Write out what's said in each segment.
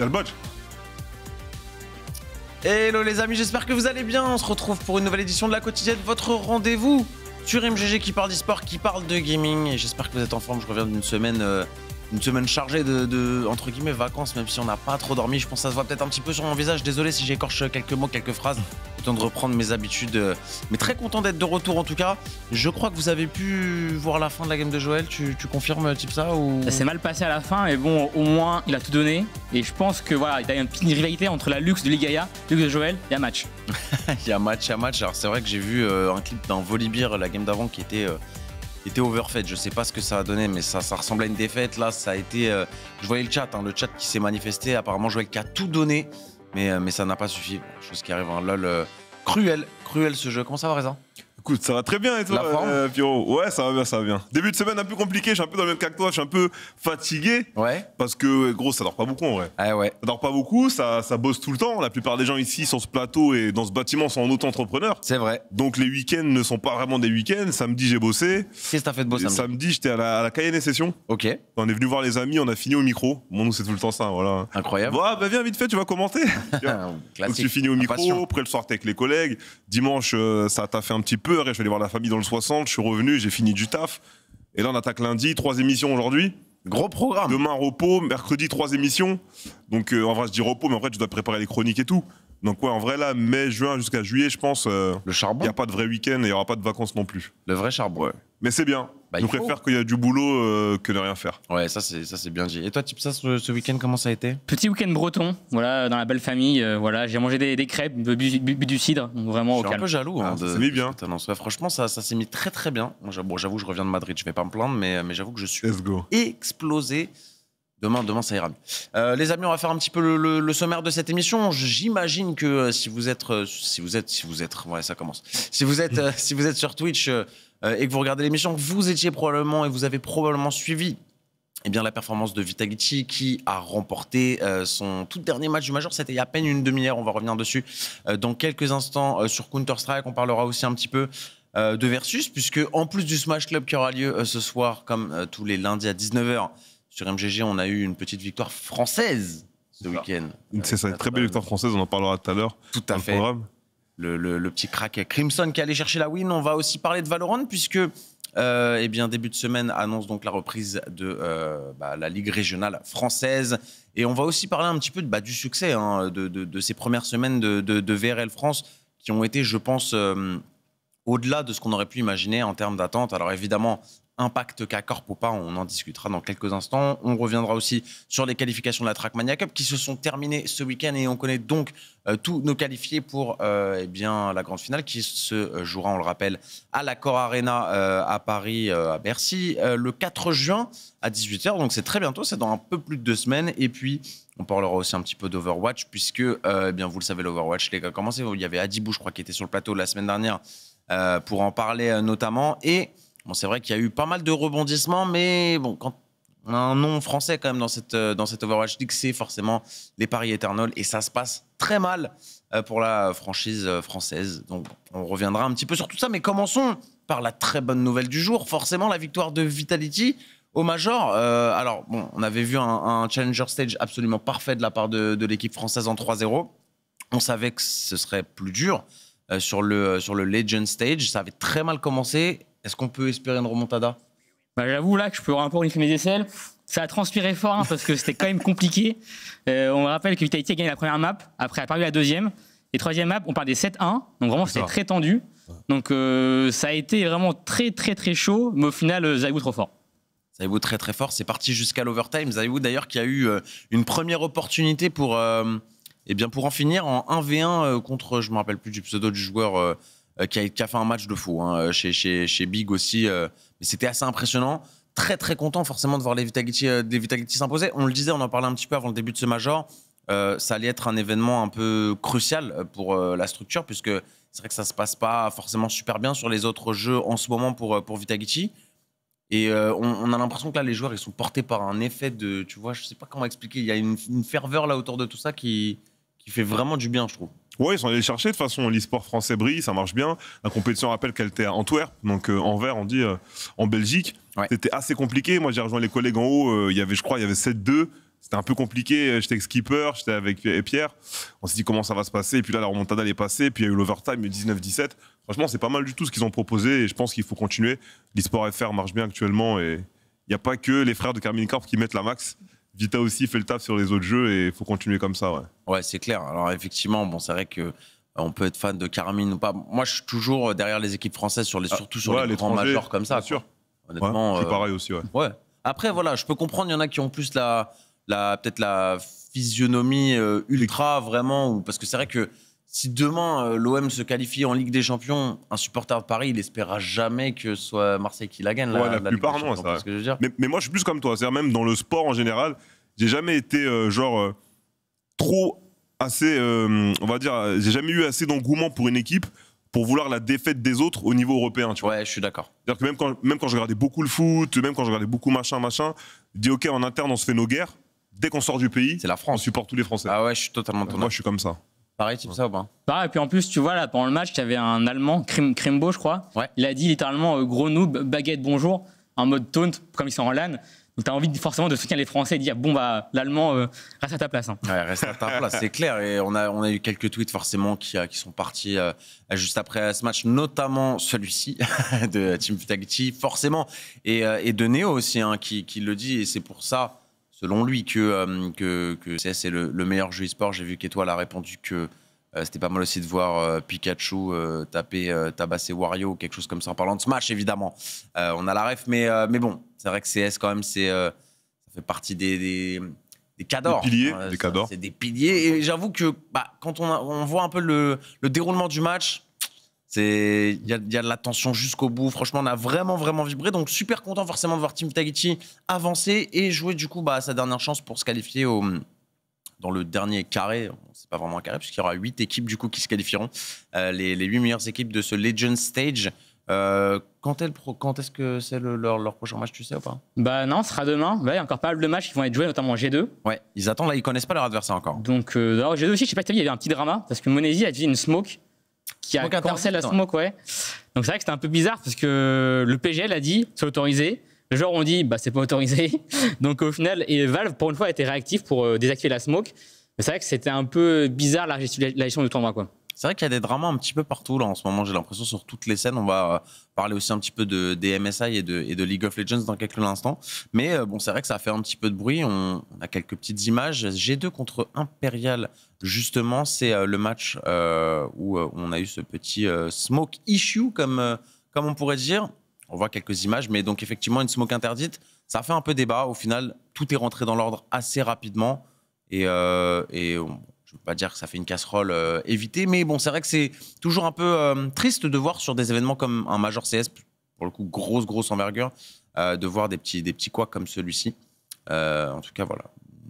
Y'a Hello les amis, j'espère que vous allez bien. On se retrouve pour une nouvelle édition de la quotidienne, votre rendez-vous sur MGG qui parle d'e-sport, qui parle de gaming. Et j'espère que vous êtes en forme. Je reviens d'une semaine euh, une semaine chargée de, entre guillemets vacances, même si on n'a pas trop dormi. Je pense que ça se voit peut-être un petit peu sur mon visage. Désolé si j'écorche quelques mots, quelques phrases. Temps de reprendre mes habitudes. Euh, mais très content d'être de retour en tout cas. Je crois que vous avez pu voir la fin de la game de Joël. Tu, confirmes euh, type ça ou Ça s'est mal passé à la fin, mais bon, au moins il a tout donné. Et je pense que voilà, il y a une petite rivalité entre la Luxe de Ligaya, Luxe de Joël, il y a match. il y a match, il y a match. Alors c'est vrai que j'ai vu euh, un clip d'un Volibir, la game d'avant qui était il était overfed. Je sais pas ce que ça a donné, mais ça, ça ressemble à une défaite. Là, ça a été. Euh, je voyais le chat, hein, le chat qui s'est manifesté. Apparemment, Joël qui a tout donné, euh, mais, ça n'a pas suffi. chose qui arrive. un hein. LOL, euh, cruel, cruel ce jeu. Comment ça va, Reza Écoute, ça va très bien et toi, euh, Pierrot Ouais, ça va bien, ça va bien. Début de semaine un peu compliqué, je suis un peu dans le même cas que toi, je suis un peu fatigué. Ouais. Parce que, gros, ça dort pas beaucoup en vrai. Ah ouais. Ça dort pas beaucoup, ça, ça bosse tout le temps. La plupart des gens ici, sur ce plateau et dans ce bâtiment, sont en auto-entrepreneurs. C'est vrai. Donc les week-ends ne sont pas vraiment des week-ends. Samedi, j'ai bossé. Qu'est-ce que t'as fait de bosser samedi j'étais à la, à la Cayenne Session. Ok. On est venu voir les amis, on a fini au micro. Bon, nous, c'est tout le temps ça, voilà. Incroyable. Ouais, bah viens, vite fait, tu vas commenter. Donc tu finis au micro, après le soir, avec les collègues. Dimanche, euh, ça t'a fait un petit peu je suis allé voir la famille dans le 60, je suis revenu, j'ai fini du taf. Et là, on attaque lundi, trois émissions aujourd'hui. Gros programme. Demain, repos. Mercredi, trois émissions. Donc, euh, en vrai, je dis repos, mais en fait, je dois préparer les chroniques et tout. Donc, ouais, en vrai, là, mai, juin, jusqu'à juillet, je pense. Euh, le Il n'y a pas de vrai week-end et il n'y aura pas de vacances non plus. Le vrai charbon. Mais c'est bien. Bah, préfère qu'il y a du boulot euh, que de rien faire. Ouais, ça c'est ça c'est bien dit. Et toi, type ça ce, week-end comment ça a été Petit week-end breton, voilà, dans la belle famille, euh, voilà, j'ai mangé des, crêpes, bu, du cidre, vraiment au calme. Je suis un peu jaloux. Ah, hein, ça s'est mis bien. franchement, ça, ça s'est mis très très bien. Bon, j'avoue, je reviens de Madrid, je vais pas me plaindre, mais mais j'avoue que je suis explosé. Demain, demain, ça ira mieux. Euh, les amis, on va faire un petit peu le, sommaire de cette émission. J'imagine que si vous êtes, si vous êtes, si vous êtes, ouais, ça commence. Si vous êtes, si vous êtes sur Twitch. Euh, et que vous regardez les vous étiez probablement et vous avez probablement suivi eh bien, la performance de Vitality qui a remporté euh, son tout dernier match du Major. C'était il y a à peine une demi-heure. On va revenir dessus euh, dans quelques instants sur Counter-Strike. On parlera aussi un petit peu de Versus, puisque en plus du Smash Club qui aura lieu ce soir, comme tous les lundis à 19h, sur MGG, on a eu une petite victoire française ce ah. week-end. C'est ça, une très belle victoire française. On en parlera tout à l'heure. Tout à fait le, petit crack Crimson qui allait chercher la win. On va aussi parler de Valorant puisque euh, eh bien, début de semaine annonce donc la reprise de euh, bah, la Ligue régionale française. Et on va aussi parler un petit peu bah, du succès hein, de, ces premières semaines de, VRL France qui ont été, je pense, euh, au-delà de ce qu'on aurait pu imaginer en termes d'attente. Alors évidemment, impact K-Corp ou pas, on en discutera dans quelques instants. On reviendra aussi sur les qualifications de la Trackmania Cup qui se sont terminées ce week-end et on connaît donc euh, tous nos qualifiés pour euh, eh bien, la grande finale qui se jouera, on le rappelle, à l'Accor Arena euh, à Paris, à Bercy, le 4 juin à 18h. Donc c'est très bientôt, c'est dans un peu plus de deux semaines. Et puis, on parlera aussi un petit peu d'Overwatch puisque, eh bien, vous le savez, l'Overwatch, les gars, commencé. Il y avait Adibou, je crois, qui était sur le plateau la semaine dernière pour en parler notamment. Et Bon, c'est vrai qu'il y a eu pas mal de rebondissements, mais bon, quand on a un nom français quand même dans cette, euh, dans cette Overwatch League, c'est forcément les paris éternels, et ça se passe très mal euh, pour la franchise euh, française. Donc on reviendra un petit peu sur tout ça, mais commençons par la très bonne nouvelle du jour, forcément la victoire de Vitality au Major. alors bon, on avait vu un, Challenger Stage absolument parfait de la part de, l'équipe française en 3-0. On savait que ce serait plus dur. sur le, sur le Legend Stage, ça avait très mal commencé est-ce qu'on peut espérer une remontada bah, J'avoue là que je peux un peu renifler mes aisselles. Ça a transpiré fort hein, parce que c'était quand même compliqué. Euh, on rappelle que Vitality a gagné la première map, après a perdu la deuxième. Et troisième map, on parle des 7-1. Donc vraiment, c'était très tendu. Donc euh, ça a été vraiment très très très chaud, mais au final, euh, Zaibou trop fort. Zaibou très très fort, c'est parti jusqu'à l'overtime. Zaibou d'ailleurs qui a eu une première opportunité pour, euh, eh bien, pour en finir en 1v1 contre, je ne me rappelle plus du pseudo du joueur euh, qui a, fait un match de fou hein, euh, chez, chez, chez, Big aussi. Euh. c'était assez impressionnant. Très très content forcément de voir les Vitality, des s'imposer. On le disait, on en parlait un petit peu avant le début de ce Major. ça allait être un événement un peu crucial pour la structure, puisque c'est vrai que ça ne se passe pas forcément super bien sur les autres jeux en ce moment pour, pour Vitagichi. Et on, a l'impression que là, les joueurs, ils sont portés par un effet de, tu vois, je ne sais pas comment expliquer, il y a une, une, ferveur là autour de tout ça qui, qui fait vraiment du bien, je trouve. Ouais, ils sont allés chercher. De toute façon, l'e-sport français brille, ça marche bien. La compétition, rappelle qu'elle était à Antwerp, donc en euh, Anvers, on dit euh, en Belgique. C'était assez compliqué. Moi, j'ai rejoint les collègues en haut. Euh, il y avait, je crois, il y avait 7-2. C'était un peu compliqué. J'étais avec Skipper, j'étais avec Pierre. On s'est dit comment ça va se passer. Et puis là, la remontada, elle est passée. Puis il y a eu l'overtime, 19-17. Franchement, c'est pas mal du tout ce qu'ils ont proposé. Et je pense qu'il faut continuer. L'e-sport FR marche bien actuellement. Et il n'y a pas que les frères de Carmine Corp qui mettent la max. Vita aussi fait le taf sur les autres jeux et il faut continuer comme ça. Ouais, ouais c'est clair. Alors effectivement, bon, c'est vrai que euh, on peut être fan de Carmine ou pas. Moi, je suis toujours euh, derrière les équipes françaises, sur les, ah, surtout sur les grands majors comme ça. Bien sûr. Honnêtement, c'est euh, pareil aussi. Ouais. ouais. Après, voilà, je peux comprendre. Il y en a qui ont plus la, la peut-être la physionomie ultra vraiment, ou parce que c'est vrai que si demain euh, l'OM se qualifie en Ligue des Champions, un supporter de Paris, il espérera jamais que ce soit Marseille qui la gagne. Ouais, la, plupart non, ça. Mais, moi, je suis plus comme toi. C'est-à-dire même dans le sport en général, j'ai jamais été euh, genre euh, trop assez, on va dire, j'ai jamais eu assez d'engouement pour une équipe pour vouloir la défaite des autres au niveau européen. Tu vois. Ouais, je suis d'accord. C'est-à-dire que même quand, même quand je regardais beaucoup le foot, même quand je regardais beaucoup machin, machin, je dis ok, en interne, on se fait nos guerres. Dès qu'on sort du pays, c'est la France. On supporte tous les Français. Ah ouais, je suis totalement. ton Moi, je suis comme ça. Pareil, type ça ou pas Pareil, et puis en plus, tu vois, là, pendant le match, tu avais un Allemand, Krimbo, je crois. Ouais. Il a dit littéralement euh, gros noob, baguette, bonjour, en mode taunt, comme ils sont en LAN. Donc tu as envie forcément de soutenir les Français et de dire bon bah l'allemand euh, reste à ta place. Hein. reste à ta place, c'est clair. Et on a on a eu quelques tweets forcément qui euh, qui sont partis juste après ce match, notamment celui-ci de Team Futagiti, forcément, et, de Neo aussi hein, qui le dit. Et c'est pour ça selon lui que, euh, que, CS est le, meilleur jeu e-sport. J'ai vu qu'Etoile a répondu que euh, c'était pas mal aussi de voir euh, Pikachu taper, tabasser Wario, ou quelque chose comme ça, en parlant de Smash, évidemment. on a la ref, mais, mais bon, c'est vrai que CS, quand même, c'est, ça fait partie des, des, des cadors. Des piliers, des cadors. C'est des piliers. Et j'avoue que bah, quand on, voit un peu le, le déroulement du match, c'est il y a, de la tension jusqu'au bout. Franchement, on a vraiment vraiment vibré. Donc super content forcément de voir Team Tahiti avancer et jouer du coup bah, sa dernière chance pour se qualifier au dans le dernier carré, c'est pas vraiment un carré, puisqu'il y aura 8 équipes du coup qui se qualifieront, euh, les, huit 8 meilleures équipes de ce Legend Stage. Euh, quand, est quand est-ce que c'est leur, prochain match, tu sais ou pas Bah non, ce sera demain. il y a encore pas mal de matchs qui vont être joués, notamment G2. Ouais, ils attendent, là, ils connaissent pas leur adversaire encore. Donc, euh, alors G2 aussi, je sais pas, si tu as vu, il y avait un petit drama, parce que Monesi a dit une smoke qui a la Smoke, ouais. Donc c'est vrai que c'était un peu bizarre parce que le PGL a dit c'est autorisé. Le joueurs on dit bah c'est pas autorisé. Donc au final, et Valve pour une fois a été réactif pour euh, désactiver la Smoke. Mais c'est vrai que c'était un peu bizarre la gestion, la gestion du tournoi quoi. C'est vrai qu'il y a des dramas un petit peu partout là en ce moment. J'ai l'impression sur toutes les scènes, on va euh, parler aussi un petit peu de des MSI et de, League of Legends dans quelques instants. Mais euh, bon, c'est vrai que ça fait un petit peu de bruit. On, a quelques petites images. G2 contre Imperial, justement, c'est euh, le match où on a eu ce petit smoke issue comme comme on pourrait dire. On voit quelques images, mais donc effectivement une smoke interdite. Ça fait un peu débat. Au final, tout est rentré dans l'ordre assez rapidement. Et, et, je ne veux pas dire que ça fait une casserole euh, évitée, mais bon, c'est vrai que c'est toujours un peu euh, triste de voir sur des événements comme un Major CS, pour le coup, grosse, grosse envergure, euh, de voir des petits, des petits couacs comme celui-ci. en tout cas, voilà.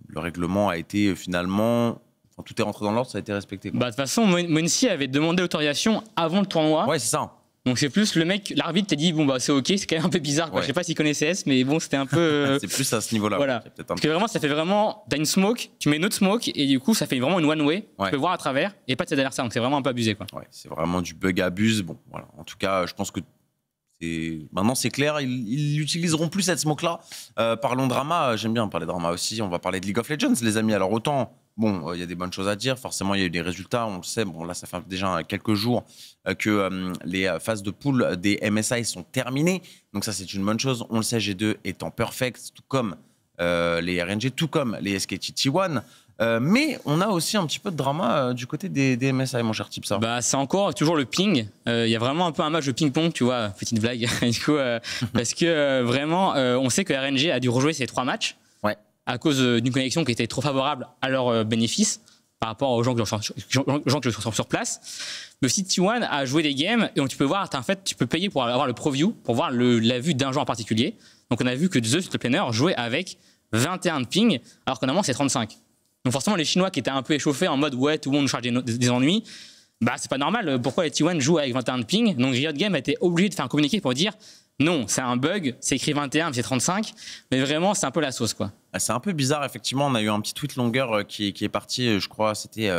Le règlement a été finalement. tout est rentré dans l'ordre, ça a été respecté. Bah, de toute façon, Monsi avait demandé autorisation avant le tournoi. Ouais, c'est ça. Donc c'est plus le mec, l'arbitre t'a dit bon bah c'est ok, c'est quand même un peu bizarre. Je sais pas s'il connaissait S, mais bon c'était un peu. Euh, c'est plus à ce niveau-là. Voilà. Parce que vraiment ça fait vraiment t'as une smoke, tu mets une autre smoke et du coup ça fait vraiment une one way. Tu peux voir à travers et pas de derrière ça. Donc c'est vraiment un peu abusé quoi. Ouais, c'est vraiment du bug abuse. Bon voilà. En tout cas je pense que maintenant, c'est clair, ils, utiliseront plus cette smoke-là. Euh, parlons drama, j'aime bien parler drama aussi. On va parler de League of Legends, les amis. Alors, autant Bon, euh, il y a des bonnes choses à dire. Forcément, il y a eu des résultats. On le sait. Bon, là, ça fait déjà euh, quelques jours euh, que les phases de poule des MSI sont terminées. Donc ça, c'est une bonne chose. On le sait, G2 étant perfect, tout comme les RNG, tout comme les SKT T1. mais on a aussi un petit peu de drama du côté des, MSI, mon cher type ça. Bah, c'est encore toujours le ping. Il y a vraiment un peu un match de ping-pong, tu vois, petite blague. du coup, parce que vraiment, on sait que RNG a dû rejouer ses trois matchs à cause euh, d'une connexion qui était trop favorable à leurs euh, bénéfices par rapport aux gens qui sont sur, place. Le site T1 a joué des games et donc tu peux voir, en fait, tu peux payer pour avoir le preview, pour voir la vue d'un joueur en particulier. Donc on a vu que The le jouait avec 21 de ping, alors que normalement c'est 35. Donc forcément, les Chinois qui étaient un peu échauffés en mode ouais, tout le monde charge des, ennuis, bah c'est pas normal. Pourquoi les T1 jouent avec 21 de ping Donc Riot Games a été obligé de faire un communiqué pour dire non, c'est un bug, c'est écrit 21, c'est 35, mais vraiment c'est un peu la sauce quoi. Euh, c'est un peu bizarre, effectivement. On a eu un petit tweet longueur euh, qui, est parti, euh, je crois, c'était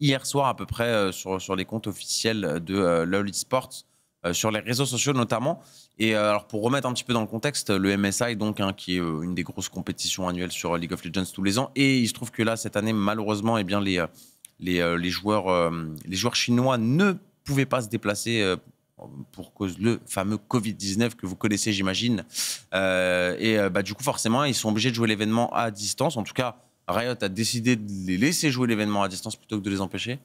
hier soir à peu près sur, sur les comptes officiels de LOL Sports, sur les réseaux sociaux notamment. Et alors pour remettre un petit peu dans le contexte, le MSI, donc, hein, qui est une des grosses compétitions annuelles sur League of Legends tous les ans, et il se trouve que là, cette année, malheureusement, eh bien, les, joueurs, les joueurs chinois ne pouvaient pas se déplacer pour cause le fameux Covid-19 que vous connaissez, j'imagine. Euh, et euh, bah, du coup, forcément, ils sont obligés de jouer l'événement à distance. En tout cas, Riot a décidé de les laisser jouer l'événement à distance plutôt que de les empêcher.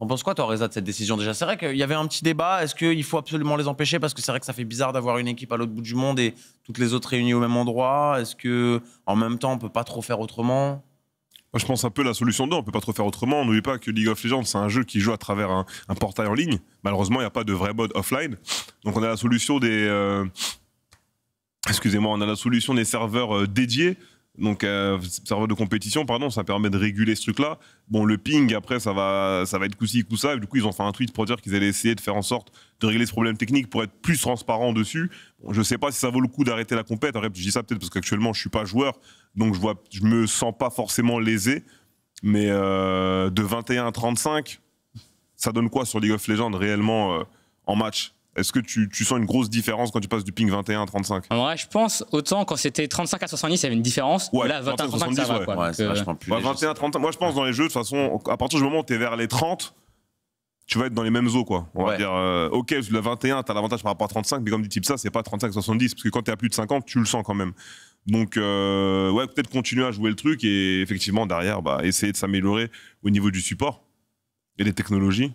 On pense quoi, toi, Reza, de cette décision déjà C'est vrai qu'il y avait un petit débat. Est-ce qu'il faut absolument les empêcher Parce que c'est vrai que ça fait bizarre d'avoir une équipe à l'autre bout du monde et toutes les autres réunies au même endroit. Est-ce que, en même temps, on peut pas trop faire autrement moi, je pense un peu la solution dedans. on peut pas trop faire autrement. N'oubliez pas que League of Legends, c'est un jeu qui joue à travers un, portail en ligne. Malheureusement, il n'y a pas de vrai mode offline. Donc, on a la solution des. Euh, excusez-moi, on a la solution des serveurs euh, dédiés. Donc, euh, de compétition, pardon, ça permet de réguler ce truc-là. Bon, le ping, après, ça va, ça va être coup-ci, coup-ça. Du coup, ils ont fait un tweet pour dire qu'ils allaient essayer de faire en sorte de régler ce problème technique pour être plus transparent dessus. je ne sais pas si ça vaut le coup d'arrêter la compète. Après, je dis ça peut-être parce qu'actuellement, je ne suis pas joueur. Donc je vois, je me sens pas forcément lésé, mais euh, de 21 à 35, ça donne quoi sur League of Legends réellement euh, en match est-ce que tu, tu, sens une grosse différence quand tu passes du ping 21 à 35 En je pense autant quand c'était 35 à 70, il y avait une différence. Ouais, là, 21 à 35, 70, ça Moi, je pense dans les jeux, de toute façon, à partir du moment où tu es vers les 30, tu vas être dans les mêmes eaux, quoi. On va dire, euh, ok, le 21, tu as l'avantage par rapport à 35, mais comme dit Type ça, c'est pas 35 à 70, parce que quand tu es à plus de 50, tu le sens quand même. Donc, euh, ouais, peut-être continuer à jouer le truc et effectivement, derrière, bah, essayer de s'améliorer au niveau du support et des technologies.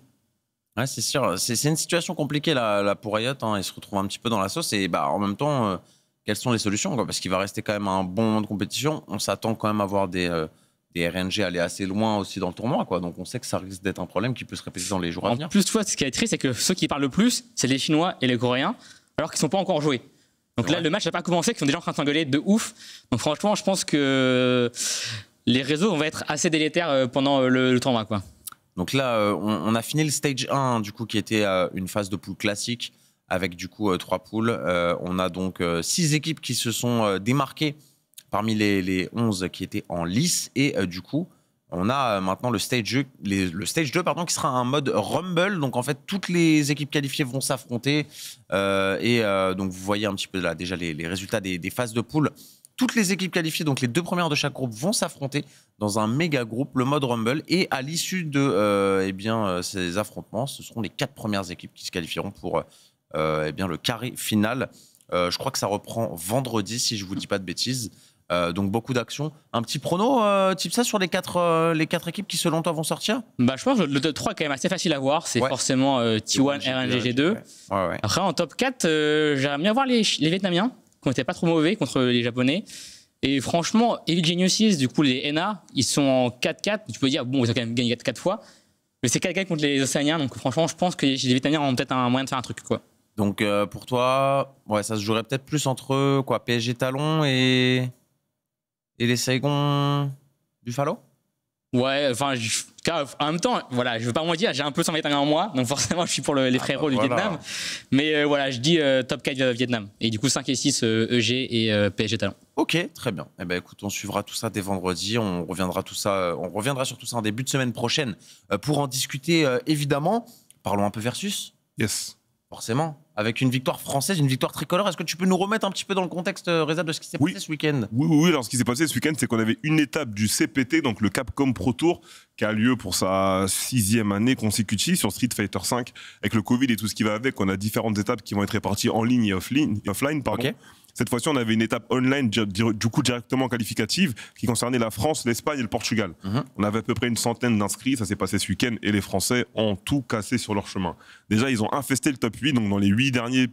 c'est sûr. C'est une situation compliquée là, pour Riot. Hein. se retrouve un petit peu dans la sauce et bah, en même temps, euh, quelles sont les solutions quoi Parce qu'il va rester quand même un bon moment de compétition. On s'attend quand même à voir des, euh, des RNG aller assez loin aussi dans le tournoi. Quoi. Donc on sait que ça risque d'être un problème qui peut se répéter dans les jours à venir. En plus, toi, ce qui est triste, c'est que ceux qui parlent le plus, c'est les Chinois et les Coréens, alors qu'ils ne sont pas encore joués. Donc là, le match n'a pas commencé, ils sont déjà en train de s'engueuler de ouf. Donc franchement, je pense que les réseaux vont être assez délétères euh, pendant euh, le, tournoi. Quoi. Donc là, euh, on, a fini le stage 1, du coup, qui était une phase de poule classique, avec du coup trois poules. on a donc six équipes qui se sont démarquées parmi les, les 11 qui étaient en lice. Et du coup, on a euh, maintenant le stage 2, le stage 2 pardon, qui sera un mode Rumble. Donc en fait, toutes les équipes qualifiées vont s'affronter. Euh, et euh, donc vous voyez un petit peu là déjà les, résultats des, phases de poule. Toutes les équipes qualifiées, donc les deux premières de chaque groupe, vont s'affronter dans un méga groupe, le mode Rumble. Et à l'issue de eh bien, ces affrontements, ce seront les quatre premières équipes qui se qualifieront pour eh bien, le carré final. je crois que ça reprend vendredi, si je ne vous dis pas de bêtises. Euh, donc beaucoup d'actions. Un petit prono, euh, type ça, sur les quatre, euh, les quatre équipes qui, selon toi, vont sortir bah, Je pense que le top 3 est quand même assez facile à voir. C'est forcément T1, RNG, G2. Après, en top 4, j'aimerais bien voir les, les Vietnamiens, qui n'étaient pas trop mauvais contre les Japonais. Et franchement, Evil Geniuses, du coup, les NA, ils sont en 4-4. Tu peux dire, bon, ils ont quand même gagné 4 fois. Mais c'est 4-4 contre les Océaniens. Donc, franchement, je pense que les Vietnamiens ont peut-être un moyen de faire un truc, quoi. Donc, pour toi, ouais, ça se jouerait peut-être plus entre quoi, PSG Talon et et les seconds Buffalo Ouais, enfin, en même temps, voilà, je veux pas me dire, j'ai un peu mètres en moi, donc forcément, je suis pour les ah, frérots bah du Vietnam. Mais euh, voilà, je dis euh, top 4 Vietnam. Et du coup, 5 et 6 EG euh, e et PSG Talent. Ok, très bien. Eh ben, écoute, on suivra tout ça dès vendredi. On reviendra, tout ça, on reviendra sur tout ça en début de semaine prochaine pour en discuter, évidemment. Parlons un peu versus. Yes. Forcément avec une victoire française, une victoire tricolore. Est-ce que tu peux nous remettre un petit peu dans le contexte, euh, Reza, de ce qui s'est passé ce week-end oui, oui, oui, Alors, ce qui s'est passé ce week-end, c'est qu'on avait une étape du CPT, donc le Capcom Pro Tour, qui a lieu pour sa sixième année consécutive sur Street Fighter V. Avec le Covid et tout ce qui va avec, on a différentes étapes qui vont être réparties en ligne et offline. offline cette fois-ci, on avait une étape online, du coup directement qualificative, qui concernait la France, l'Espagne et le Portugal. Mhm. On avait à peu près une centaine d'inscrits, ça s'est passé ce week-end, et les Français ont tout cassé sur leur chemin. Déjà, ils ont infesté le top 8, donc dans les 8 derniers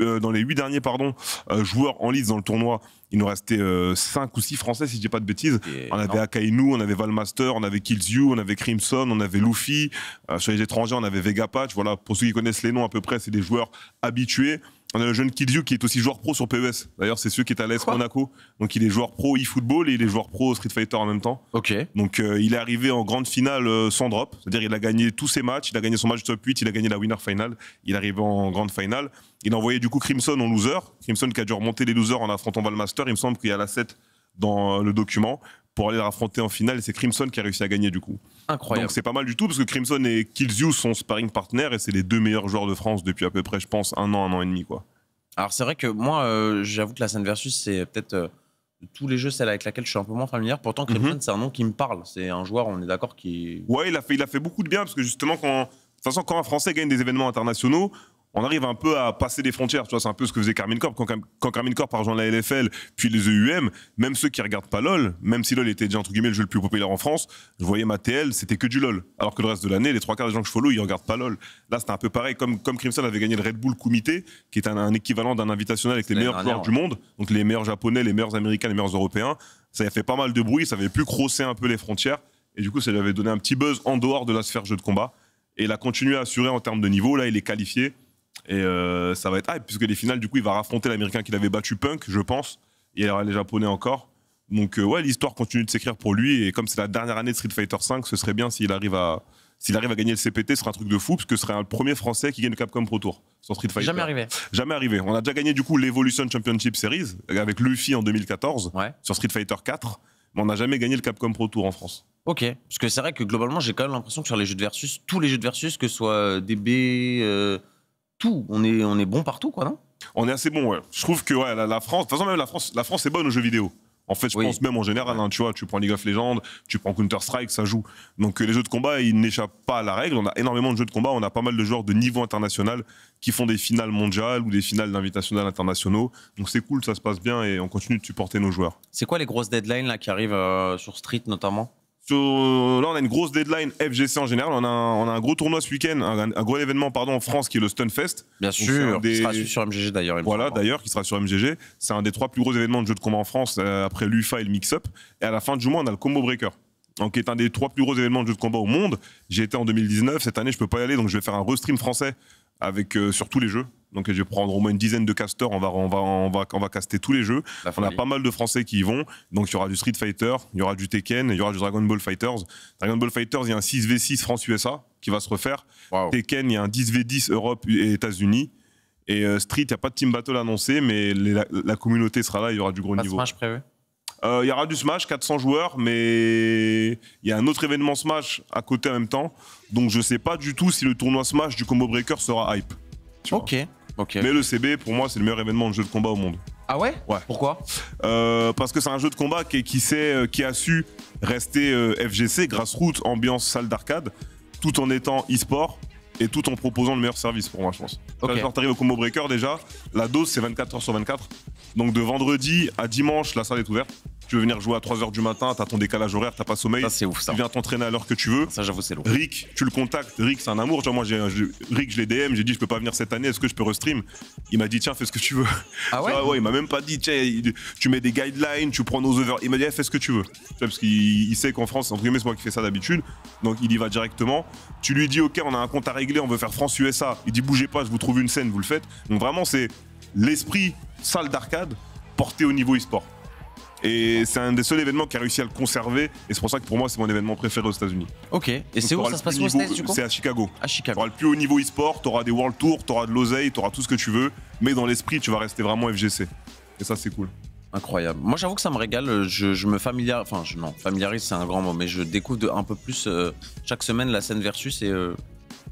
euh, dans les huit derniers pardon, euh, joueurs en lice dans le tournoi, il nous restait 5 euh, cinq ou 6 Français, si je dis pas de bêtises. on avait Akainu, on avait Valmaster, on avait You, on avait Crimson, on avait Luffy. sur les étrangers, on avait Vegapatch. Voilà, pour ceux qui connaissent les noms à peu près, c'est des joueurs habitués. On a le jeune Kidzio qui est aussi joueur pro sur PES. D'ailleurs, c'est celui qui est à l'Est Monaco. Donc, il est joueur pro e-football et il est joueur pro Street Fighter en même temps. Ok. Donc, euh, il est arrivé en grande finale euh, sans drop. C'est-à-dire, il a gagné tous ses matchs. Il a gagné son match top 8. Il a gagné la winner final. Il est arrivé en grande finale. Il a envoyé du coup Crimson en loser. Crimson qui a dû remonter les losers en affrontant Valmaster. Il me semble qu'il y a la 7 dans euh, le document pour aller le affronter en finale. Et c'est Crimson qui a réussi à gagner du coup. Incroyable. Donc c'est pas mal du tout parce que Crimson et Killzio sont sparring partners et c'est les deux meilleurs joueurs de France depuis à peu près, je pense, un an, un an et demi quoi. Alors c'est vrai que moi, euh, j'avoue que la scène versus, c'est peut-être euh, tous les jeux celle avec laquelle je suis un peu moins familier. Pourtant, mhm. Crimson, c'est un nom qui me parle. C'est un joueur, on est d'accord, qui. Ouais, il a fait, il a fait beaucoup de bien parce que justement quand. De façon, quand un Français gagne des événements internationaux, on arrive un peu à passer des frontières. Tu c'est un peu ce que faisait Carmine Corp. Quand, Carmine Corp a rejoint la LFL, puis les EUM, même ceux qui regardent pas LoL, même si LoL était déjà entre guillemets le jeu le plus populaire en France, je voyais ma TL, c'était que du LoL. Alors que le reste de l'année, les trois quarts des gens que je follow, ils regardent pas LoL. Là, c'était un peu pareil. Comme, Crimson avait gagné le Red Bull Comité, qui est un, équivalent d'un invitationnel avec les meilleurs joueurs du monde, donc les meilleurs japonais, les meilleurs américains, les meilleurs européens, ça a fait pas mal de bruit, ça avait pu crosser un peu les frontières. Et du coup, ça lui avait donné un petit buzz en dehors de la sphère jeu de combat. Et il a continué à assurer en termes de niveau. Là, il est qualifié. Et euh, ça va être hype, puisque les finales, du coup, il va affronter l'Américain qu'il avait battu Punk, je pense. Et il y aura les Japonais encore. Donc, euh, ouais, l'histoire continue de s'écrire pour lui. Et comme c'est la dernière année de Street Fighter 5 ce serait bien s'il arrive à. S'il arrive à gagner le CPT, ce serait un truc de fou, parce que ce serait le premier Français qui gagne le Capcom Pro Tour sur Street Fighter. Jamais arrivé. Jamais arrivé. On a déjà gagné du coup l'Evolution Championship Series avec Luffy en 2014 sur Street Fighter 4, mais on n'a jamais gagné le Capcom Pro Tour en France. Ok, parce que c'est vrai que globalement, j'ai quand même l'impression que sur les jeux de versus, tous les jeux de versus, que ce soit euh, DB, on est, on est bon partout, quoi, non On est assez bon, ouais. Je trouve que ouais, la, France, de toute façon, même la France, la France est bonne aux jeux vidéo. En fait, je pense même en général, hein, tu vois, tu prends League of Legends, tu prends Counter-Strike, ça joue. Donc euh, les jeux de combat, ils n'échappent pas à la règle. On a énormément de jeux de combat, on a pas mal de joueurs de niveau international qui font des finales mondiales ou des finales d'invitationnels internationaux. Donc c'est cool, ça se passe bien et on continue de supporter nos joueurs. C'est quoi les grosses deadlines là, qui arrivent euh, sur Street notamment là, on a une grosse deadline FGC en général. On a un, gros tournoi ce week-end, un, gros événement pardon, en France qui est le Stunfest. Bien sûr, qui sera sur MGG d'ailleurs. Voilà, hein. d'ailleurs, qui sera sur MGG. C'est un des trois plus gros événements de jeux de combat en France euh, après l'UFA et le Mix-Up. Et à la fin du mois, on a le Combo Breaker qui est un des trois plus gros événements de jeux de combat au monde. J'y étais en 2019, cette année je peux pas y aller, donc je vais faire un restream français avec euh, sur tous les jeux. Donc je vais prendre au moins une dizaine de casteurs, on va, on va, on va, va caster tous les jeux. On a pas mal de Français qui y vont. Donc il y aura du Street Fighter, il y aura du Tekken, il y aura du Dragon Ball Fighters. Dragon Ball Fighters, il y a un 6v6 France-USA qui va se refaire. Tekken, il y a un 10v10 Europe et États-Unis. Et euh, Street, il n'y a pas de team battle annoncé, mais la, communauté sera là, il y aura du gros pas niveau. Smash prévu euh, il y aura du Smash, 400 joueurs, mais il y a un autre événement Smash à côté en même temps. Donc je ne sais pas du tout si le tournoi Smash du Combo Breaker sera hype. Ok. Mais le CB, pour moi, c'est le meilleur événement de jeu de combat au monde. Ah ouais, ouais. Pourquoi euh, Parce que c'est un jeu de combat qui, sait, euh, qui a su rester euh, FGC FGC, grassroots, ambiance salle d'arcade, tout en étant e-sport et tout en proposant le meilleur service pour moi, je pense. Okay. tu arrives au Combo Breaker déjà, la dose c'est 24 h sur 24. Donc de vendredi à dimanche, la salle est ouverte tu veux venir jouer à 3h du matin, t'as ton décalage horaire, t'as pas sommeil. Ça, Tu viens t'entraîner à l'heure que tu veux. Ça, j'avoue, c'est Rick, tu le contactes. Rick, c'est un amour. moi, j'ai, Rick, je l'ai DM, j'ai dit, je peux pas venir cette année, est-ce que je peux restream Il m'a dit, tiens, fais ce que tu veux. Ah ouais, Il m'a même pas dit, tu mets des guidelines, tu prends nos over. Il m'a dit, eh, fais ce que tu veux. parce qu'il sait qu'en France, entre guillemets, c'est moi qui fais ça d'habitude. Donc, il y va directement. Tu lui dis, OK, on a un compte à régler, on veut faire France-USA. Il dit, bougez pas, je vous trouve une scène, vous le faites. Donc, vraiment, c'est l'esprit salle d'arcade porté au niveau e-sport. Et c'est un des seuls événements qui a réussi à le conserver. Et c'est pour ça que pour moi, c'est mon événement préféré aux États-Unis. Ok. Et c'est où ça se passe aux C'est à Chicago. À Chicago. T'auras le plus haut niveau e-sport, t'auras des World Tours, t'auras de l'oseille, t'auras tout ce que tu veux. Mais dans l'esprit, tu vas rester vraiment FGC. Et ça, c'est cool. Incroyable. Moi, j'avoue que ça me régale. Je, me familiarise, enfin, je, non, familiarise, c'est un grand mot, mais je découvre un peu plus euh, chaque semaine la scène versus et euh,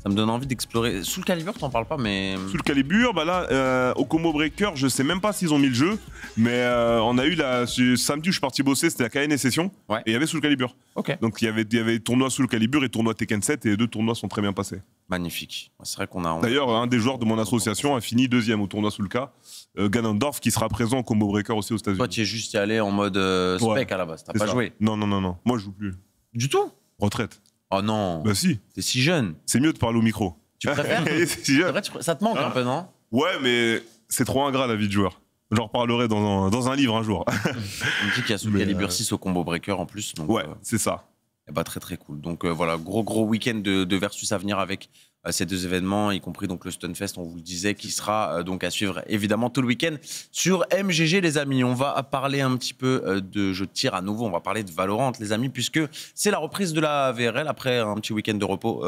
ça me donne envie d'explorer. Sous le Calibur, t'en parles pas, mais. Euh, sous le Calibur, bah là, au euh, Combo Breaker, je sais même pas s'ils ont mis le jeu, mais euh, on a eu la. Samedi, où je suis parti bosser, c'était la KN Session, et il y avait Sous le Calibur. Donc il y avait, avait tournoi Sous le Calibur et tournoi Tekken 7, et les deux tournois sont très bien passés. Magnifique. C'est vrai qu'on a. D'ailleurs, un des joueurs de mon association a fini deuxième au tournoi sous le cas. Ganondorf, qui sera présent au Combo Breaker aussi aux États-Unis. Toi, tu es juste allé en mode spec à la base. T'as pas joué. Non, non, non, non. Moi, je joue plus. Du tout Retraite. Oh non. Bah si. T'es si jeune. C'est mieux de parler au micro. Tu préfères si vrai, Ça te manque un peu, non Ouais, mais c'est trop ingrat la vie de joueur. J'en reparlerai dans un, livre un jour. On dit qu'il y a sous calibre 6 au combo breaker en plus. ouais, euh. c'est ça. Eh ben, très très cool. Donc euh, voilà, gros gros week-end de, de, versus à venir avec euh, ces deux événements, y compris donc le Stunfest, on vous le disait, qui sera euh, donc à suivre évidemment tout le week-end sur MGG les amis. On va parler un petit peu de je de tir à nouveau, on va parler de Valorant les amis, puisque c'est la reprise de la VRL après un petit week-end de repos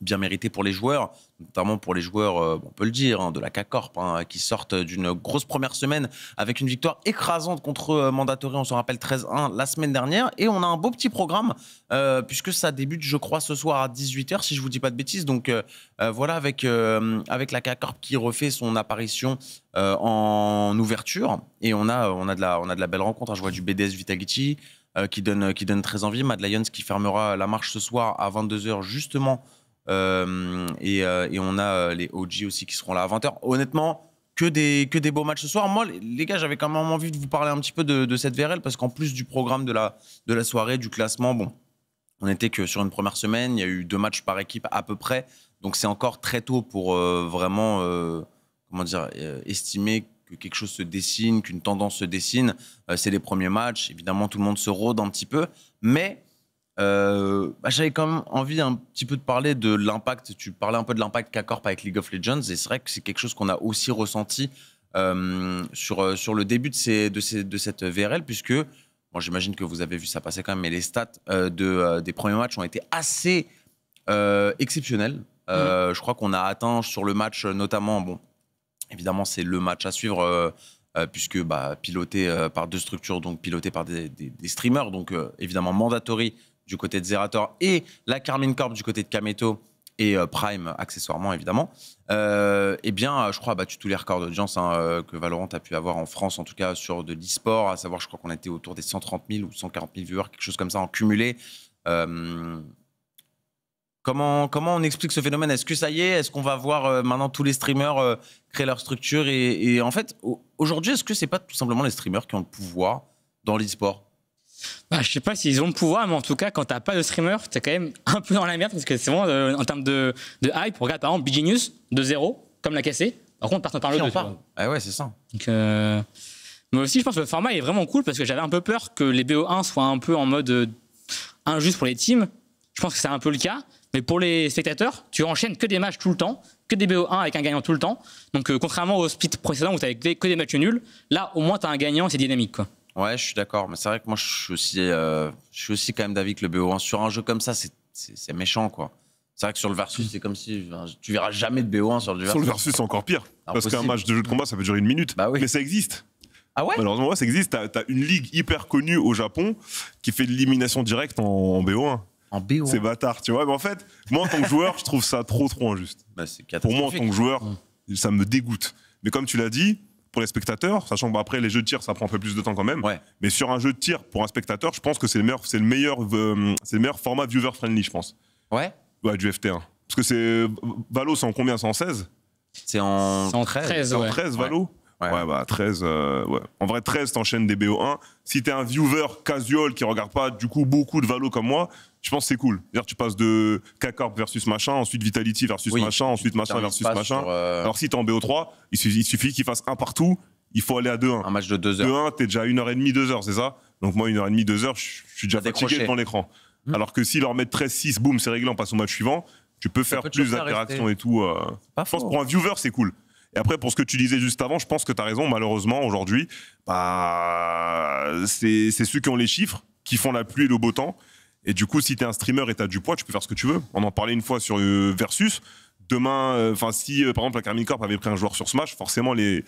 bien mérité pour les joueurs, notamment pour les joueurs, euh, on peut le dire, hein, de la CACORP, hein, qui sortent d'une grosse première semaine avec une victoire écrasante contre euh, Mandatory, on se rappelle 13-1 la semaine dernière. Et on a un beau petit programme, euh, puisque ça débute, je crois, ce soir à 18h, si je vous dis pas de bêtises. Donc voilà, avec, avec la CACORP qui refait son apparition en ouverture. Et on a, on, a de la, on a de la belle rencontre. Hein. Je vois du BDS Vitality. qui, donne, qui donne très envie. Mad Lions qui fermera la marche ce soir à 22h justement euh, euh, et, on a euh, les OG aussi qui seront là à 20h. Honnêtement, que des, que des beaux matchs ce soir. Moi, les gars, j'avais quand même envie de vous parler un petit peu de, cette VRL parce qu'en plus du programme de la, de la soirée, du classement, bon, on n'était que sur une première semaine. Il y a eu deux matchs par équipe à peu près. Donc c'est encore très tôt pour vraiment comment dire, estimer que quelque chose se dessine, qu'une tendance se dessine. c'est les premiers matchs. Évidemment, tout le monde se rôde un petit peu. Mais euh, bah, j'avais quand même envie un petit peu de parler de l'impact. Tu parlais un peu de l'impact qu'a Corp avec League of Legends, et c'est vrai que c'est quelque chose qu'on a aussi ressenti euh, sur, euh, sur le début de, ces, de, ces, de cette VRL, puisque bon, j'imagine que vous avez vu ça passer quand même, mais les stats de, des premiers matchs ont été assez exceptionnels. Mm. Je crois qu'on a atteint sur le match, notamment, bon, évidemment, c'est le match à suivre. puisque bah, piloté par deux structures, donc piloté par des, streamers, donc évidemment mandatory du côté de Zerator et la Carmine Corp du côté de Kameto et euh, Prime accessoirement évidemment, euh, eh bien euh, je crois a battu tous les records d'audience hein, que Valorant a pu avoir en France en tout cas sur de l'e-sport, à savoir je crois qu'on était autour des 130 000 ou 140 000 viewers, quelque chose comme ça en cumulé. comment, comment on explique ce phénomène Est-ce que ça y est Est-ce qu'on va voir maintenant tous les streamers créer leur structure et, en fait aujourd'hui est-ce que c'est pas tout simplement les streamers qui ont le pouvoir dans l'e-sport bah, je sais pas s'ils ont le pouvoir, mais en tout cas, quand t'as pas de streamer, t'es quand même un peu dans la merde parce que c'est vraiment euh, en termes de, de, hype. Regarde par exemple Big News de 0 comme la cassée. Par contre, personne parle de ça. Ah ouais, c'est ça. Euh, mais aussi, je pense que le format est vraiment cool parce que j'avais un peu peur que les BO1 soient un peu en mode euh, injuste pour les teams. Je pense que c'est un peu le cas. Mais pour les spectateurs, tu enchaînes que des matchs tout le temps, que des BO1 avec un gagnant tout le temps. Donc, contrairement au split précédent où tu que des matchs nuls, là, au moins, tu as un gagnant et c'est dynamique. Quoi. Ouais, je suis d'accord. Mais c'est vrai que moi, je suis aussi, euh, je suis aussi quand même d'avis que le BO1 sur un jeu comme ça, c'est, méchant, quoi. C'est vrai que sur le versus, c'est comme si Tu tu verras jamais de BO1 sur le versus. Sur le versus, c'est encore pire. Parce qu'un match de jeu de combat, ça peut durer une minute. Bah mais ça existe. Ah ouais Malheureusement, ça existe. T'as, as une ligue hyper connue au Japon qui fait de l'élimination directe en, BO1. En bo C'est bâtard, tu vois. Mais en fait, moi, en tant que joueur, je trouve ça trop, trop injuste. Bah, Pour moi, en tant que joueur, ça me dégoûte. Mais comme tu l'as dit, pour les spectateurs, sachant qu'après bah, les jeux de tir, ça prend un peu plus de temps quand même. Ouais. Mais sur un jeu de tir pour un spectateur, je pense que c'est le meilleur, c'est le meilleur, euh, c'est le meilleur format viewer friendly, je pense. Ouais. Ouais, du FT1. Parce que c'est Valo, c'est en combien C'est en 16 C'est en 113. 13, 13 Valo. Ouais, bah 13, euh, ouais. En vrai, 13, t'enchaînes des BO1. Si t'es un viewer casual qui regarde pas, du coup, beaucoup de Valo comme moi, je pense que c'est cool. -dire, tu passes de K-Corp versus machin, ensuite Vitality versus machin, ensuite machin versus machin. Euh, Alors si t'es en BO3, il suffit, suffit qu'il fasse un partout, il faut aller à 2-1. Un match de 2 heures. 2-1, t'es déjà 1h30, 2 heures, c'est ça Donc moi, 1h30, 2 heures, je suis déjà fatigué devant l'écran. Mmh. Alors que s'ils leur mettent 13-6, boum, c'est réglé, on passe au match suivant. Tu peux faire plus d'interactions et tout. Euh. Je pense que pour un viewer, c'est cool. Et après, pour ce que tu disais juste avant, je pense que tu as raison. Malheureusement, aujourd'hui, bah, c'est ceux qui ont les chiffres qui font la pluie et le beau temps. Et du coup, si tu es un streamer et tu as du poids, tu peux faire ce que tu veux. On en parlait une fois sur euh, Versus. Demain, euh, enfin, si euh, par exemple la Carmine Corp avait pris un joueur sur Smash, forcément, les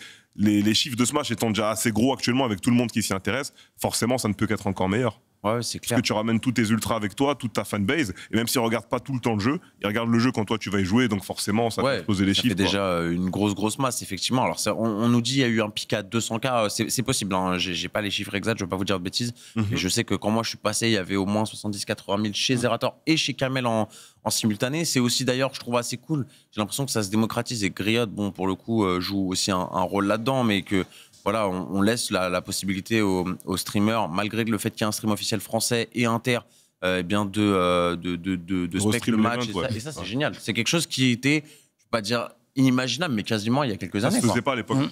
chiffres de Smash étant déjà assez gros actuellement avec tout le monde qui s'y intéresse, forcément, ça ne peut qu'être encore meilleur. Ouais, c'est clair. Parce que tu ramènes tous tes ultras avec toi, toute ta fanbase, et même s'ils ne regardent pas tout le temps le jeu, ils regardent le jeu quand toi tu vas y jouer, donc forcément ça va poser les ça chiffres. Fait déjà euh, une grosse, grosse masse, effectivement. Alors on, nous dit il y a eu un pic à 200K, euh, c'est possible, hein. j'ai pas les chiffres exacts, je ne vais pas vous dire de bêtises, mhm. mais je sais que quand moi je suis passé, il y avait au moins 70-80 000 chez mhm. Zerator et chez Kamel en, simultané. C'est aussi d'ailleurs, je trouve assez cool, j'ai l'impression que ça se démocratise et Griot, bon, pour le coup, euh, joue aussi un, un rôle là-dedans, mais que voilà, on, laisse la, possibilité aux, streamers, malgré le fait qu'il y ait un stream officiel français et inter, euh, eh bien euh, de, de, de, le match. et, ça, c'est génial. C'est quelque chose qui était, je ne vais pas dire inimaginable, mais quasiment il y a quelques années. Ça ne se faisait pas à l'époque. Mmh.